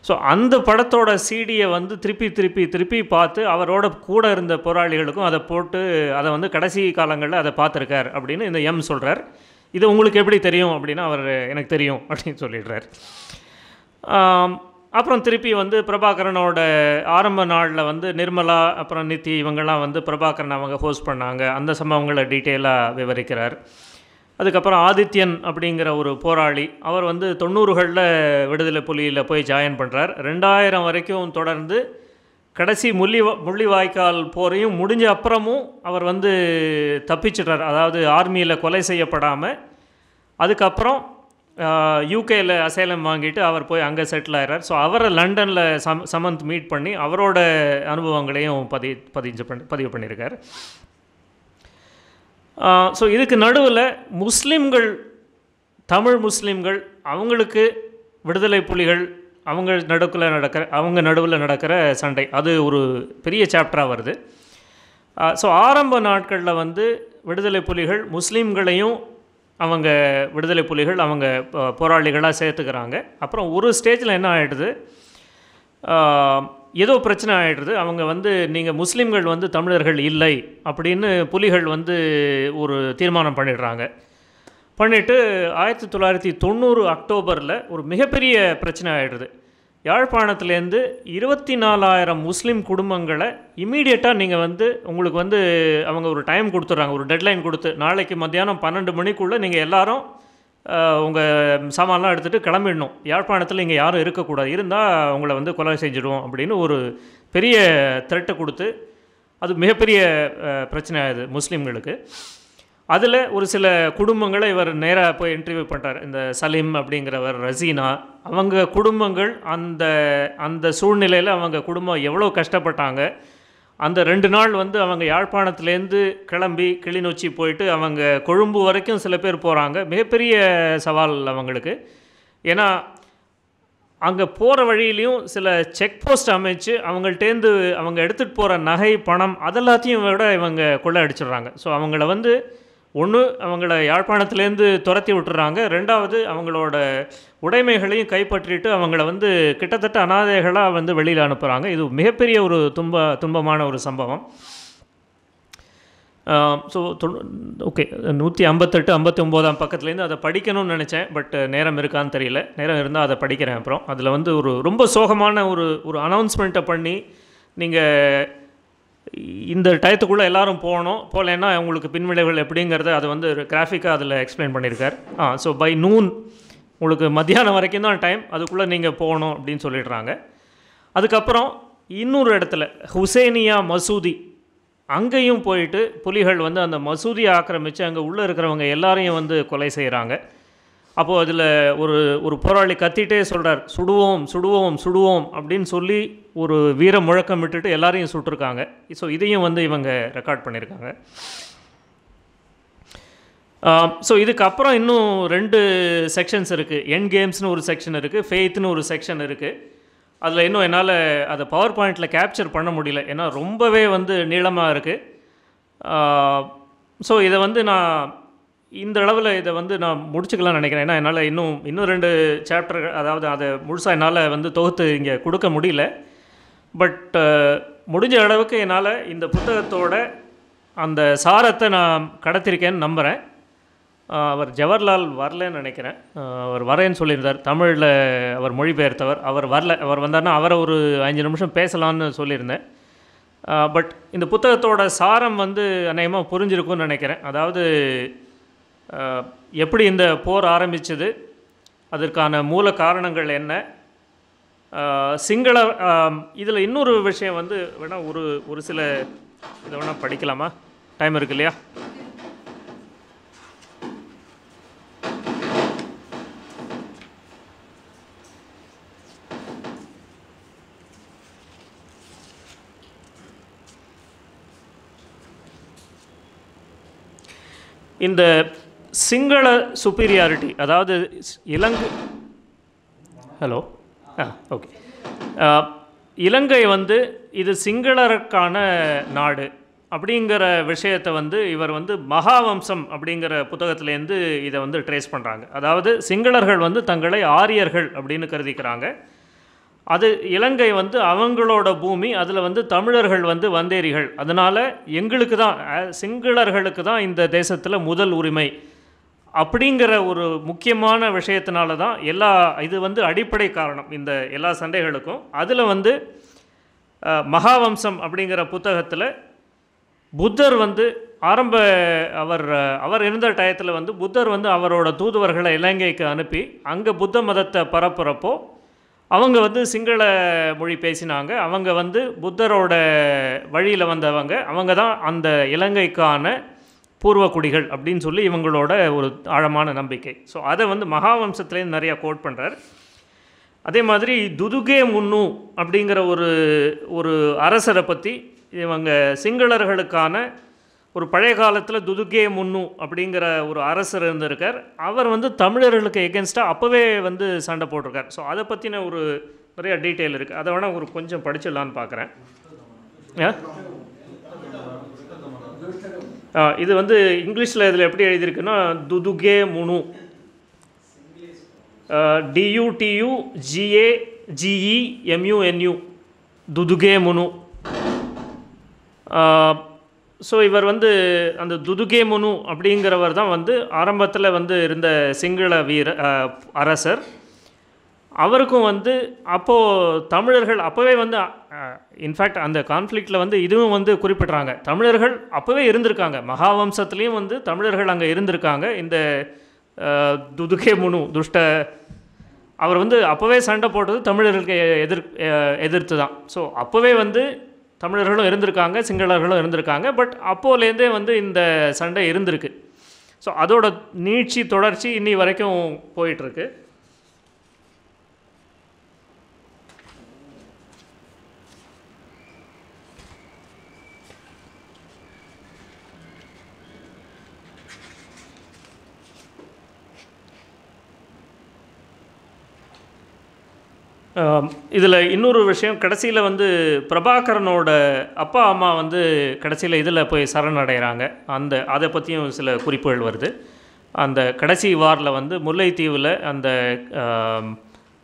ஸோ அந்த படத்தோட சீடியை வந்து திருப்பி திருப்பி திருப்பி பார்த்து அவரோட கூட இருந்த போராளிகளுக்கும் அதை போட்டு அதை வந்து கடைசி காலங்களில் அதை பார்த்துருக்கார் அப்படின்னு இந்த எம் சொல்கிறார் இது உங்களுக்கு எப்படி தெரியும் அப்படின்னா அவர் எனக்கு தெரியும் அப்படின்னு சொல்லிடுறார் அப்புறம் திருப்பி வந்து பிரபாகரனோட ஆரம்ப நாளில் வந்து நிர்மலா அப்புறம் நித்தி இவங்கெல்லாம் வந்து பிரபாகரன் அவங்க ஹோஸ்ட் பண்ணாங்க அந்த சம்பவங்களை டீட்டெயிலாக விவரிக்கிறார் அதுக்கப்புறம் ஆதித்யன் அப்படிங்கிற ஒரு போராளி அவர் வந்து தொண்ணூறுகளில் விடுதலை புலியில் போய் ஜாயின் பண்ணுறார் ரெண்டாயிரம் வரைக்கும் தொடர்ந்து கடைசி முள்ளி முள்ளிவாய்க்கால் போரையும் முடிஞ்ச அப்புறமும் அவர் வந்து தப்பிச்சிட்றார் அதாவது ஆர்மியில் கொலை செய்யப்படாமல் அதுக்கப்புறம் யூகேயில் அசேலம் வாங்கிட்டு அவர் போய் அங்கே செட்டில் ஆகிறார் ஸோ அவரை லண்டனில் சம் சமந்த் மீட் பண்ணி அவரோட அனுபவங்களையும் பதி பதிஞ்சு பண்ணி பதிவு பண்ணியிருக்கார் ஸோ இதுக்கு நடுவில் முஸ்லீம்கள் தமிழ் முஸ்லீம்கள் அவங்களுக்கு விடுதலை புலிகள் அவங்க நடுக்கில் நடக்கிற அவங்க நடுவில் நடக்கிற சண்டை அது ஒரு பெரிய சாப்டராக வருது ஸோ ஆரம்ப நாட்களில் வந்து விடுதலை புலிகள் முஸ்லீம்களையும் அவங்க விடுதலை புலிகள் அவங்க போராளிகளாக சேர்த்துக்கிறாங்க அப்புறம் ஒரு ஸ்டேஜில் என்ன ஆகிடுது ஏதோ பிரச்சனை ஆகிடுது அவங்க வந்து நீங்கள் முஸ்லீம்கள் வந்து தமிழர்கள் இல்லை அப்படின்னு புலிகள் வந்து ஒரு தீர்மானம் பண்ணிடுறாங்க பண்ணிவிட்டு ஆயிரத்தி தொள்ளாயிரத்தி தொண்ணூறு அக்டோபரில் ஒரு மிகப்பெரிய பிரச்சனை ஆகிடுது யாழ்ப்பாணத்துலேருந்து இருபத்தி நாலாயிரம் முஸ்லீம் குடும்பங்களை இமீடியட்டாக நீங்கள் வந்து உங்களுக்கு வந்து அவங்க ஒரு டைம் கொடுத்துட்றாங்க ஒரு டெட்லைன் கொடுத்து நாளைக்கு மத்தியானம் பன்னெண்டு மணிக்குள்ளே நீங்கள் எல்லோரும் உங்கள் சாமான்லாம் எடுத்துகிட்டு கிளம்பிடணும் யாழ்ப்பாணத்தில் இங்கே யாரும் இருக்கக்கூடாது இருந்தால் உங்களை வந்து கொலை செஞ்சிடுவோம் அப்படின்னு ஒரு பெரிய த்ரெட்டை கொடுத்து அது மிகப்பெரிய பிரச்சனை ஆகுது முஸ்லீம்களுக்கு அதில் ஒரு சில குடும்பங்களை இவர் நேராக போய் இன்டர்வியூ பண்ணுறார் இந்த சலீம் அப்படிங்கிறவர் ரசீனா அவங்க குடும்பங்கள் அந்த அந்த சூழ்நிலையில் அவங்க குடும்பம் எவ்வளோ கஷ்டப்பட்டாங்க அந்த ரெண்டு நாள் வந்து அவங்க யாழ்ப்பாணத்துலேருந்து கிளம்பி கிளிநொச்சி போயிட்டு அவங்க கொழும்பு வரைக்கும் சில பேர் போகிறாங்க மிகப்பெரிய சவால் அவங்களுக்கு ஏன்னா அங்கே போகிற வழியிலையும் சில செக் போஸ்ட் அமைச்சு அவங்கள்ட்டேருந்து அவங்க எடுத்துகிட்டு போகிற நகை பணம் அதெல்லாத்தையும் விட இவங்க கொள்ள அடிச்சிடுறாங்க ஸோ அவங்கள வந்து ஒன்று அவங்கள யாழ்ப்பாணத்துலேருந்து துரத்தி விட்டுறாங்க ரெண்டாவது அவங்களோட உடைமைகளையும் கைப்பற்றிட்டு அவங்கள வந்து கிட்டத்தட்ட அனாதைகளாக வந்து வெளியில் அனுப்புகிறாங்க இது மிகப்பெரிய ஒரு துன்ப துன்பமான ஒரு சம்பவம் ஸோ ஓகே நூற்றி ஐம்பத்தெட்டு ஐம்பத்தி ஒம்போதாம் பக்கத்துலேருந்து அதை படிக்கணும்னு நினச்சேன் பட் நேரம் இருக்கான்னு தெரியல நேரம் இருந்தால் அதை படிக்கிறேன் அப்புறம் அதில் வந்து ஒரு ரொம்ப சோகமான ஒரு ஒரு அனௌன்ஸ்மெண்ட்டை பண்ணி நீங்கள் இந்த டயத்துக்குள்ளே எல்லோரும் போகணும் போகலன்னா உங்களுக்கு பின்விளைவுகள் எப்படிங்கிறத அது வந்து கிராஃபிக்காக அதில் எக்ஸ்பிளைன் பண்ணியிருக்கார் ஆ ஸோ பை நூன் உங்களுக்கு மத்தியானம் வரைக்கும் தான் டைம் அதுக்குள்ளே நீங்கள் போகணும் அப்படின்னு சொல்லிடுறாங்க அதுக்கப்புறம் இன்னொரு இடத்துல ஹுசேனியா மசூதி அங்கேயும் போயிட்டு புலிகள் வந்து அந்த மசூதியை ஆக்கிரமித்து அங்கே உள்ளே இருக்கிறவங்க எல்லாரையும் வந்து கொலை செய்கிறாங்க அப்போது அதில் ஒரு ஒரு போராளி கத்திட்டே சொல்கிறார் சுடுவோம் சுடுவோம் சுடுவோம் அப்படின்னு சொல்லி ஒரு வீர முழக்கம் விட்டுட்டு எல்லாரையும் சுட்டிருக்காங்க ஸோ இதையும் வந்து இவங்க ரெக்கார்ட் பண்ணியிருக்காங்க ஸோ இதுக்கப்புறம் இன்னும் ரெண்டு செக்ஷன்ஸ் இருக்குது என் கேம்ஸ்னு ஒரு செக்ஷன் இருக்குது ஃபேத்னு ஒரு செக்ஷன் இருக்குது அதில் இன்னும் என்னால் அதை பவர் பாயிண்டில் கேப்சர் பண்ண முடியல ஏன்னா ரொம்பவே வந்து நீளமாக இருக்குது ஸோ இதை வந்து நான் இந்த அளவில் இதை வந்து நான் முடிச்சுக்கலாம்னு நினைக்கிறேன் ஏன்னா என்னால் இன்னும் இன்னும் ரெண்டு சாப்டர் அதாவது அதை முழுசாக என்னால் வந்து தொகுத்து இங்கே கொடுக்க முடியல பட் முடிஞ்ச அளவுக்கு என்னால் இந்த புத்தகத்தோட அந்த சாரத்தை நான் கடத்திருக்கேன்னு நம்புகிறேன் அவர் ஜவஹர்லால் வரலன்னு நினைக்கிறேன் அவர் வரேன்னு சொல்லியிருந்தார் தமிழில் அவர் மொழிபெயர்த்தவர் அவர் வரல அவர் வந்தார்னா அவரை ஒரு அஞ்சு நிமிஷம் பேசலான்னு சொல்லியிருந்தேன் பட் இந்த புத்தகத்தோட சாரம் வந்து அநேகமாக புரிஞ்சிருக்கும்னு நினைக்கிறேன் அதாவது எப்படி இந்த போர் ஆரம்பித்தது அதற்கான மூல காரணங்கள் என்ன சிங்கள இதில் இன்னொரு விஷயம் வந்து வேணால் ஒரு ஒரு சில இதை வேணால் படிக்கலாமா டைம் இருக்கு இல்லையா இந்த சிங்கள சுப்பீரியாரிட்டி அதாவது இலங்கை ஹலோ ஆ ஓகே இலங்கை வந்து இது சிங்களருக்கான நாடு அப்படிங்கிற விஷயத்தை வந்து இவர் வந்து மகாவம்சம் அப்படிங்கிற புத்தகத்துலேருந்து இதை வந்து ட்ரேஸ் பண்ணுறாங்க அதாவது சிங்களர்கள் வந்து தங்களை ஆரியர்கள் அப்படின்னு கருதிக்கிறாங்க அது இலங்கை வந்து அவங்களோட பூமி அதில் வந்து தமிழர்கள் வந்து வந்தேரிகள் அதனால் எங்களுக்கு தான் சிங்களர்களுக்கு தான் இந்த தேசத்தில் முதல் உரிமை அப்படிங்கிற ஒரு முக்கியமான விஷயத்தினால தான் எல்லா இது வந்து அடிப்படை காரணம் இந்த எல்லா சண்டைகளுக்கும் அதில் வந்து மகாவம்சம் அப்படிங்கிற புத்தகத்தில் புத்தர் வந்து ஆரம்ப அவர் அவர் இருந்த டயத்தில் வந்து புத்தர் வந்து அவரோட தூதுவர்களை இலங்கைக்கு அனுப்பி அங்கே புத்த மதத்தை பரப்புகிறப்போ அவங்க வந்து சிங்கள மொழி பேசினாங்க அவங்க வந்து புத்தரோட வழியில் வந்தவங்க அவங்க தான் அந்த இலங்கைக்கான பூர்வக்குடிகள் அப்படின்னு சொல்லி இவங்களோட ஒரு ஆழமான நம்பிக்கை ஸோ அதை வந்து மகாவம்சத்துலேருந்து நிறையா கோட் பண்ணுறார் அதே மாதிரி துதுகே முன்னு அப்படிங்கிற ஒரு ஒரு அரசரை பற்றி இவங்க சிங்களர்களுக்கான ஒரு பழைய காலத்தில் துதுகே முன்னு அப்படிங்கிற ஒரு அரசர் இருந்திருக்கார் அவர் வந்து தமிழர்களுக்கு எகென்ஸ்டாக அப்போவே வந்து சண்டை போட்டிருக்கார் ஸோ அதை பற்றின ஒரு நிறையா டீட்டெயில் இருக்குது அதை வேணால் ஒரு கொஞ்சம் படிச்சிடலான்னு பார்க்குறேன் இது வந்து இங்கிலீஷில் இதில் எப்படி எழுதியிருக்குன்னா துதுகே முனு டியூடியு ஜிஏ ஜிஇ எம்யூஎன்யூ துதுகே முனு ஸோ இவர் வந்து அந்த துதுகே முனு அப்படிங்கிறவர் தான் வந்து ஆரம்பத்தில் வந்து இருந்த சிங்கள வீர அரசர் அவருக்கும் வந்து அப்போது தமிழர்கள் அப்போவே வந்து இன்ஃபேக்ட் அந்த கான்ஃப்ளிக்டில் வந்து இதுவும் வந்து குறிப்பிட்றாங்க தமிழர்கள் அப்போவே இருந்திருக்காங்க மகாவம்சத்துலேயும் வந்து தமிழர்கள் அங்கே இருந்திருக்காங்க இந்த துதுகே முனு துஷ்ட அவர் வந்து அப்போவே சண்டை போட்டது தமிழர்களுக்கு எதிர் எதிர்த்து தான் ஸோ அப்போவே வந்து தமிழர்களும் இருந்திருக்காங்க சிங்களர்களும் இருந்திருக்காங்க பட் அப்போலேருந்தே வந்து இந்த சண்டை இருந்திருக்கு ஸோ அதோட நீட்சி தொடர்ச்சி இன்னி வரைக்கும் போயிட்டுருக்கு இதில் இன்னொரு விஷயம் கடைசியில் வந்து பிரபாகரனோட அப்பா அம்மா வந்து கடைசியில் இதில் போய் சரணடைகிறாங்க அந்த அதை பற்றியும் சில குறிப்புகள் வருது அந்த கடைசி வாரில் வந்து முல்லைத்தீவில் அந்த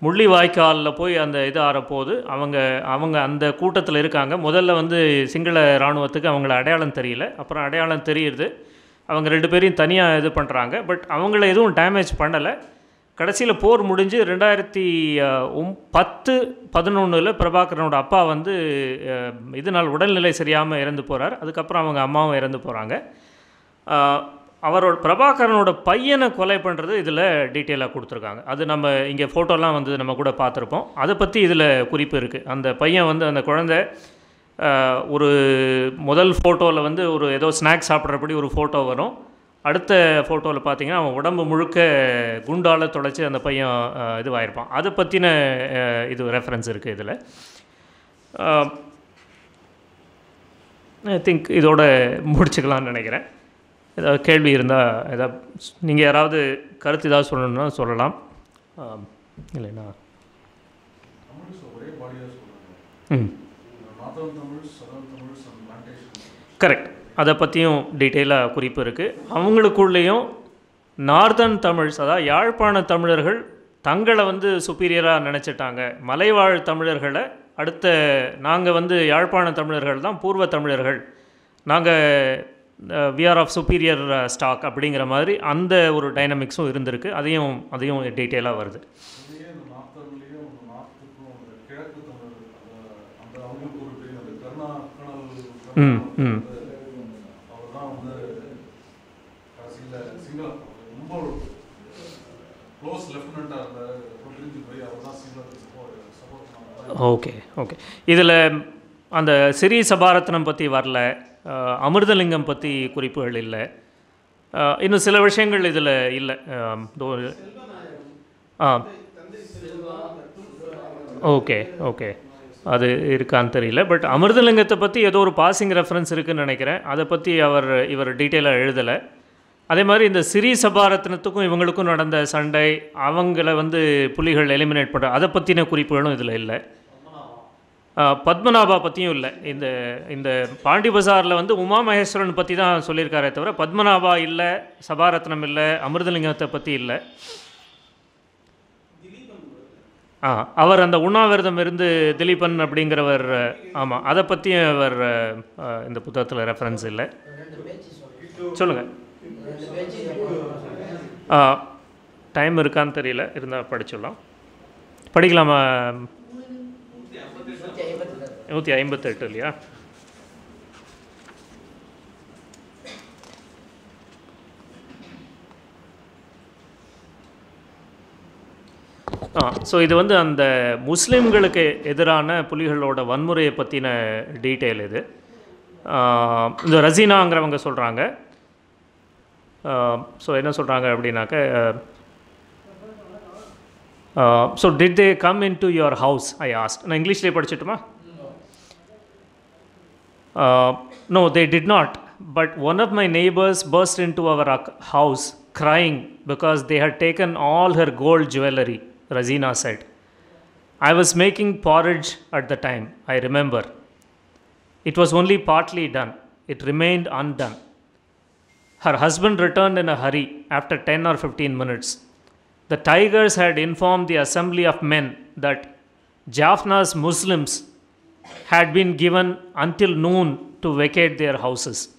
முள்ளி வாய்க்காலில் போய் அந்த இது ஆறப்போது அவங்க அவங்க அந்த கூட்டத்தில் இருக்காங்க முதல்ல வந்து சிங்கள இராணுவத்துக்கு அவங்கள அடையாளம் தெரியல அப்புறம் அடையாளம் தெரியுது அவங்க ரெண்டு பேரையும் தனியாக இது பண்ணுறாங்க பட் அவங்கள எதுவும் டேமேஜ் பண்ணலை கடைசியில் போர் முடிஞ்சு ரெண்டாயிரத்தி பத்து பதினொன்றில் பிரபாகரனோட அப்பா வந்து இதனால் உடல்நிலை சரியாமல் இறந்து போகிறார் அதுக்கப்புறம் அவங்க அம்மாவும் இறந்து போகிறாங்க அவரோட பிரபாகரனோட பையனை கொலை பண்ணுறது இதில் டீட்டெயிலாக கொடுத்துருக்காங்க அது நம்ம இங்கே ஃபோட்டோலாம் வந்து நம்ம கூட பார்த்துருப்போம் அதை பற்றி இதில் குறிப்பு இருக்குது அந்த பையன் வந்து அந்த குழந்த ஒரு முதல் ஃபோட்டோவில் வந்து ஒரு ஏதோ ஸ்நாக்ஸ் சாப்பிட்றபடி ஒரு ஃபோட்டோ வரும் அடுத்த ஃபோட்டோவில் பார்த்தீங்கன்னா அவன் உடம்பு முழுக்க குண்டால் தொலைச்சி அந்த பையன் இதுவாகிருப்பான் அதை பற்றின இது ரெஃபரன்ஸ் இருக்குது இதில் ஐ திங்க் இதோட முடிச்சுக்கலான்னு நினைக்கிறேன் ஏதாவது கேள்வி இருந்தால் ஏதாவது நீங்கள் யாராவது கருத்து ஏதாவது சொல்லணும்னா சொல்லலாம் இல்லைண்ணா ம் கரெக்ட் அதை பற்றியும் டீட்டெயிலாக குறிப்பு இருக்குது அவங்களுக்குள்ளேயும் நார்தன் தமிழ்ஸ் அதாவது யாழ்ப்பாண தமிழர்கள் தங்களை வந்து சுப்பீரியராக நினச்சிட்டாங்க மலைவாழ் தமிழர்களை அடுத்த நாங்கள் வந்து யாழ்ப்பாண தமிழர்கள் தான் பூர்வ தமிழர்கள் நாங்கள் we are of superior stock அப்படிங்கிற மாதிரி அந்த ஒரு டைனமிக்ஸும் இருந்திருக்கு அதையும் அதையும் டீட்டெயிலாக வருது ம் ம் க்ளோஸ் ஓகே ஓகே இதில் அந்த சிறீ சபாரத்னம் பற்றி வரல அமிர்தலிங்கம் பற்றி குறிப்புகள் இல்லை இன்னும் சில விஷயங்கள் இதில் இல்லை ஆ ஓகே ஓகே அது இருக்கான்னு தெரியல பட் அமிர்தலிங்கத்தை பற்றி ஏதோ ஒரு பாசிங் ரெஃபரன்ஸ் இருக்குதுன்னு நினைக்கிறேன் அதை பற்றி அவர் இவர் டீட்டெயிலாக எழுதலை அதே மாதிரி இந்த சிறி சபாரத்னத்துக்கும் இவங்களுக்கும் நடந்த சண்டை அவங்கள வந்து புலிகள் எலிமினேட் பண்ணுற அதை பற்றின குறிப்புகளும் இதில் இல்லை பத்மநாபா பற்றியும் இல்லை இந்த இந்த பாண்டி பஜாரில் வந்து உமா மகேஸ்வரன் பற்றி தான் சொல்லியிருக்காரே தவிர பத்மநாபா இல்லை சபாரத்னம் இல்லை அமிர்தலிங்கத்தை பற்றி இல்லை ஆ அவர் அந்த உண்ணாவிரதம் இருந்து திலீபன் அப்படிங்கிறவர் ஆமாம் அதை பற்றியும் அவர் இந்த புத்தகத்தில் ரெஃபரன்ஸ் இல்லை சொல்லுங்கள் டைம் இருக்கான்னு தெரியல இருந்தால் படிச்சிடலாம் படிக்கலாமா நூற்றி ஐம்பத்தெட்டு இல்லையா ஆ ஸோ இது வந்து அந்த முஸ்லீம்களுக்கு எதிரான புலிகளோட வன்முறையை பற்றின டீட்டெயில் இது இந்த ரசீனாங்கிறவங்க சொல்கிறாங்க ஸோ um, என்ன சொல்கிறாங்க அப்படின்னாக்க so did they come into your house I asked நான் இங்கிலீஷ்லேயே படிச்சுட்டுமா no they did not but one of my neighbours first into our house crying because they had taken all her gold jewelry, Razina said. I was making porridge at the time, I remember. It was only partly done, it remained undone. Her husband returned in a hurry after 10 or 15 minutes. The tigers had informed the assembly of men that Jaffna's Muslims had been given until noon to vacate their houses.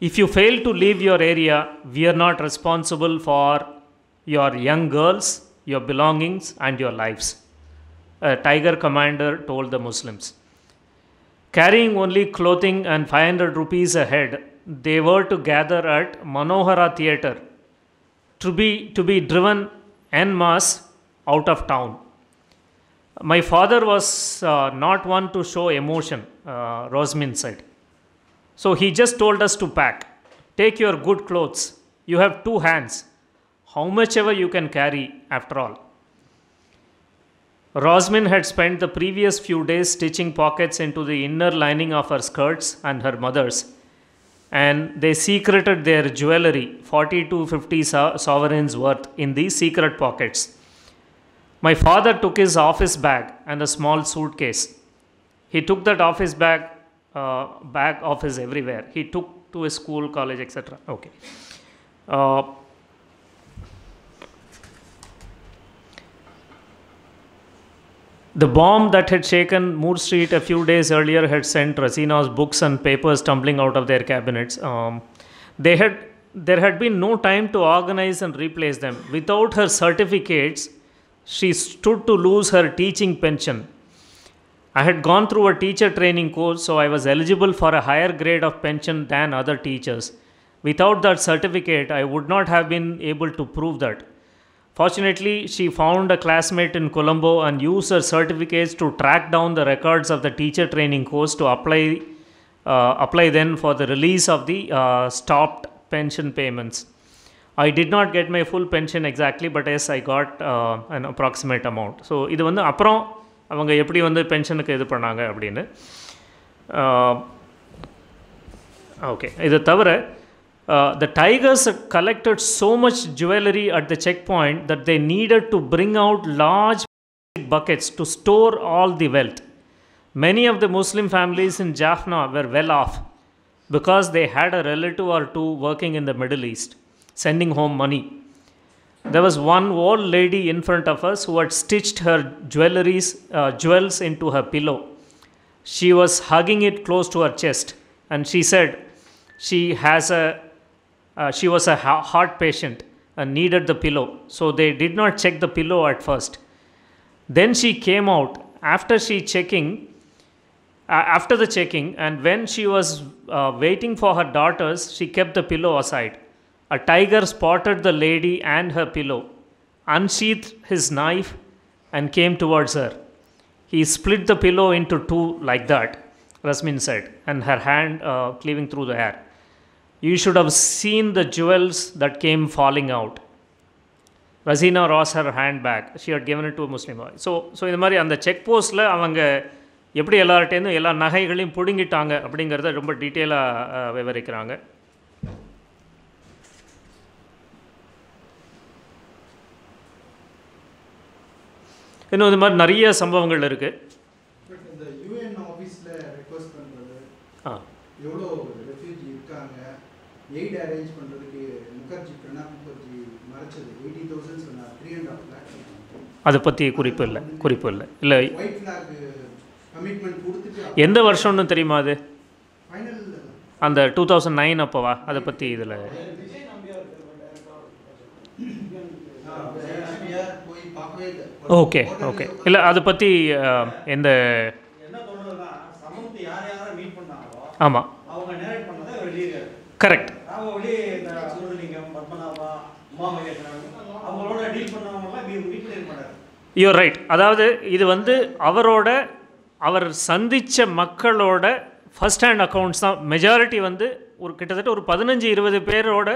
If you fail to leave your area, we are not responsible for your young girls, your belongings, and your lives, a tiger commander told the Muslims. Carrying only clothing and 500 rupees a head, they were to gather at Manohara Theatre to be, to be driven en masse out of town. My father was uh, not one to show emotion, uh, Rosmin said. So he just told us to pack. Take your good clothes. You have two hands. How much ever you can carry, after all. Rosmin had spent the previous few days stitching pockets into the inner lining of her skirts and her mother's and they secreted their jewelry, 40 to 50 so sovereigns worth, in these secret pockets. My father took his office bag and a small suitcase. He took that office bag, uh, bag office everywhere. He took to his school, college, etc. Okay. Uh, The bomb that had shaken Moore Street a few days earlier had sent Rasina's books and papers tumbling out of their cabinets. Um, they had there had been no time to organize and replace them. Without her certificates, she stood to lose her teaching pension. I had gone through a teacher training course, so I was eligible for a higher grade of pension than other teachers. Without that certificate, I would not have been able to prove that. Fortunately, she found a classmate in Colombo and used her certificates to track down the records of the teacher training course to apply, uh, apply then for the release of the uh, stopped pension payments. I did not get my full pension exactly but yes I got an approximate amount so இது வந்து அப்புறம் அவங்க எப்படி வந்து பென்ஷனுக்கு இது பண்ணாங்க அப்படின்னு okay இதை தவிர Uh, the tigers collected so much jewelry at the checkpoint that they needed to bring out large buckets to store all the wealth. Many of the Muslim families in Jaffna were well off because they had a relative or two working in the Middle East, sending home money. There was one old lady in front of us who had stitched her jewelries, uh, jewels into her pillow. She was hugging it close to her chest, and she said, she has a uh, she was a heart patient and uh, needed the pillow, so they did not check the pillow at first. Then she came out after she checking, uh, after the checking, and when she was uh, waiting for her daughters, she kept the pillow aside. A tiger spotted the lady and her pillow, unsheathed his knife, and came towards her. He split the pillow into two like that, Rasmin said, and her hand uh, cleaving through the air. you should have seen the jewels that came falling out. Rasina raised her hand back she had given it to Muslim boy so so இந்த மாதிரி அந்த check போஸ்ட்டில் அவங்க எப்படி எல்லார்ட்டேருந்தும் எல்லா நகைகளையும் பிடுங்கிட்டாங்க அப்படிங்கிறத ரொம்ப டீட்டெயிலாக விவரிக்கிறாங்க இன்னும் இது மாதிரி நிறைய சம்பவங்கள் இருக்குது ஆ எவ்வளோ எய்ட் அரேஞ்ச் பண்ணுறதுக்கு முகர்ஜி பிரணாப் முகர்ஜி மறைச்சது எயிட்டி தௌசண்ட் சொன்னார் த்ரீ அண்ட் ஆஃப் லேக்ஸ் அதை பற்றி குறிப்பு இல்லை குறிப்பு இல்லை இல்லை ஒயிட் ஃப்ளாக் கமிட்மெண்ட் கொடுத்துட்டு எந்த வருஷம்னு தெரியுமா அது அந்த டூ தௌசண்ட் நைன் அப்போவா அதை பற்றி இதில் ஓகே ஓகே இல்லை அதை பற்றி எந்த ஆமாம் கரெக்ட் ராம யூர் ரைட் அதாவது இது வந்து அவரோட அவர் சந்தித்த மக்களோட ஃபஸ்ட் ஹேண்ட் அக்கௌண்ட்ஸ் தான் மெஜாரிட்டி வந்து ஒரு கிட்டத்தட்ட ஒரு பதினஞ்சு இருபது பேரோட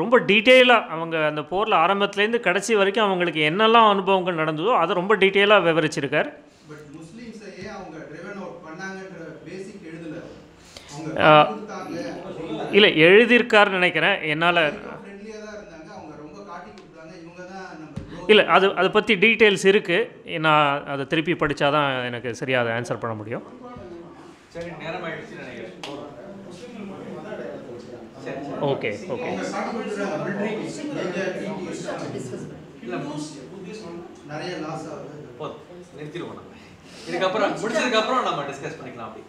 ரொம்ப டீட்டெயிலாக அவங்க அந்த போரில் ஆரம்பத்துலேருந்து கடைசி வரைக்கும் அவங்களுக்கு என்னெல்லாம் அனுபவங்கள் நடந்ததோ அதை ரொம்ப டீட்டெயிலாக விவரிச்சிருக்கார் இல்லை எழுதியிருக்காருன்னு நினைக்கிறேன் என்னால் இல்லை அது அதை பற்றி டீட்டெயில்ஸ் இருக்குது நான் அதை திருப்பி படித்தா தான் எனக்கு சரியாக அதை ஆன்சர் பண்ண முடியும் ஓகே ஓகே இதுக்கப்புறம் முடிச்சதுக்கப்புறம் நம்ம டிஸ்கஸ் பண்ணிக்கலாம் அப்படி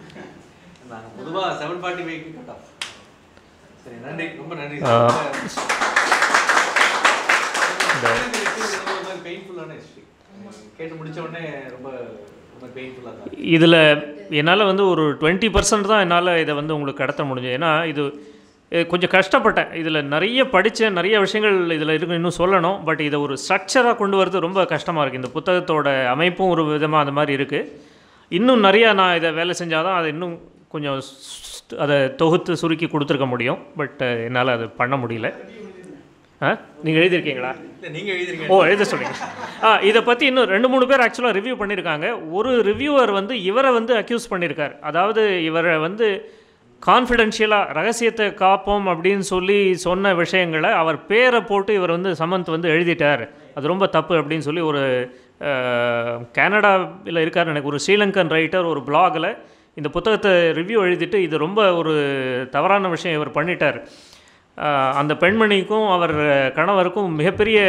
நாங்கள் பொதுவாக seven forty five cut off கேட்டு உடனே ரொம்ப இதில் என்னால் வந்து ஒரு டுவெண்ட்டி பர்சன்ட் தான் என்னால் இதை வந்து உங்களுக்கு கடத்த முடிஞ்சது ஏன்னா இது கொஞ்சம் கஷ்டப்பட்டேன் இதில் நிறைய படித்த நிறைய விஷயங்கள் இதில் இருக்கு இன்னும் சொல்லணும் பட் இதை ஒரு ஸ்ட்ரக்சராக கொண்டு வரது ரொம்ப கஷ்டமாக இருக்குது இந்த புத்தகத்தோட அமைப்பும் ஒரு விதமாக அந்த மாதிரி இருக்குது இன்னும் நிறையா நான் இதை வேலை செஞ்சால் தான் அதை இன்னும் கொஞ்சம் அதை தொகுத்து சுருக்கி கொடுத்துருக்க முடியும் பட் என்னால் அது பண்ண முடியல ஆ நீங்கள் எழுதியிருக்கீங்களா நீங்கள் எழுதிருக்கீங்க ஓ எழுத சொல்லுங்க ஆ இதை பற்றி இன்னும் ரெண்டு மூணு பேர் ஆக்சுவலாக ரிவ்யூ பண்ணியிருக்காங்க ஒரு ரிவ்யூவர் வந்து இவரை வந்து அக்யூஸ் பண்ணியிருக்கார் அதாவது இவரை வந்து கான்ஃபிடென்ஷியலாக ரகசியத்தை காப்போம் அப்படின்னு சொல்லி சொன்ன விஷயங்களை அவர் பேரை போட்டு இவர் வந்து சமந்த் வந்து எழுதிட்டார் அது ரொம்ப தப்பு அப்படின்னு சொல்லி ஒரு கனடாவில் இருக்கார் எனக்கு ஒரு ஸ்ரீலங்கன் ரைட்டர் ஒரு பிளாகில் இந்த புத்தகத்தை ரிவ்யூ எழுதிட்டு இது ரொம்ப ஒரு தவறான விஷயம் இவர் பண்ணிட்டார் அந்த பெண்மணிக்கும் அவர் கணவருக்கும் மிகப்பெரிய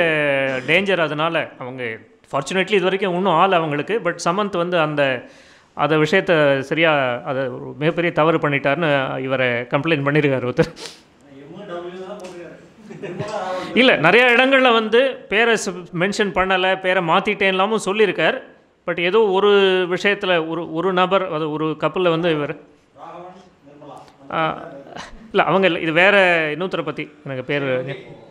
டேஞ்சர் அதனால் அவங்க ஃபார்ச்சுனேட்லி இது வரைக்கும் இன்னும் ஆள் அவங்களுக்கு பட் சமந்த் வந்து அந்த அதை விஷயத்தை சரியாக அதை மிகப்பெரிய தவறு பண்ணிட்டார்னு இவரை கம்ப்ளைண்ட் பண்ணியிருக்கார் ஒருத்தர் இல்லை நிறையா இடங்களில் வந்து பேரை மென்ஷன் பண்ணலை பேரை மாற்றிட்டேன்லாமும் சொல்லியிருக்கார் பட் ஏதோ ஒரு விஷயத்தில் ஒரு ஒரு நபர் அது ஒரு கப்பலில் வந்து இவர் இல்லை அவங்க இல்லை இது வேறு இன்னொருத்தரை பற்றி எனக்கு பேர்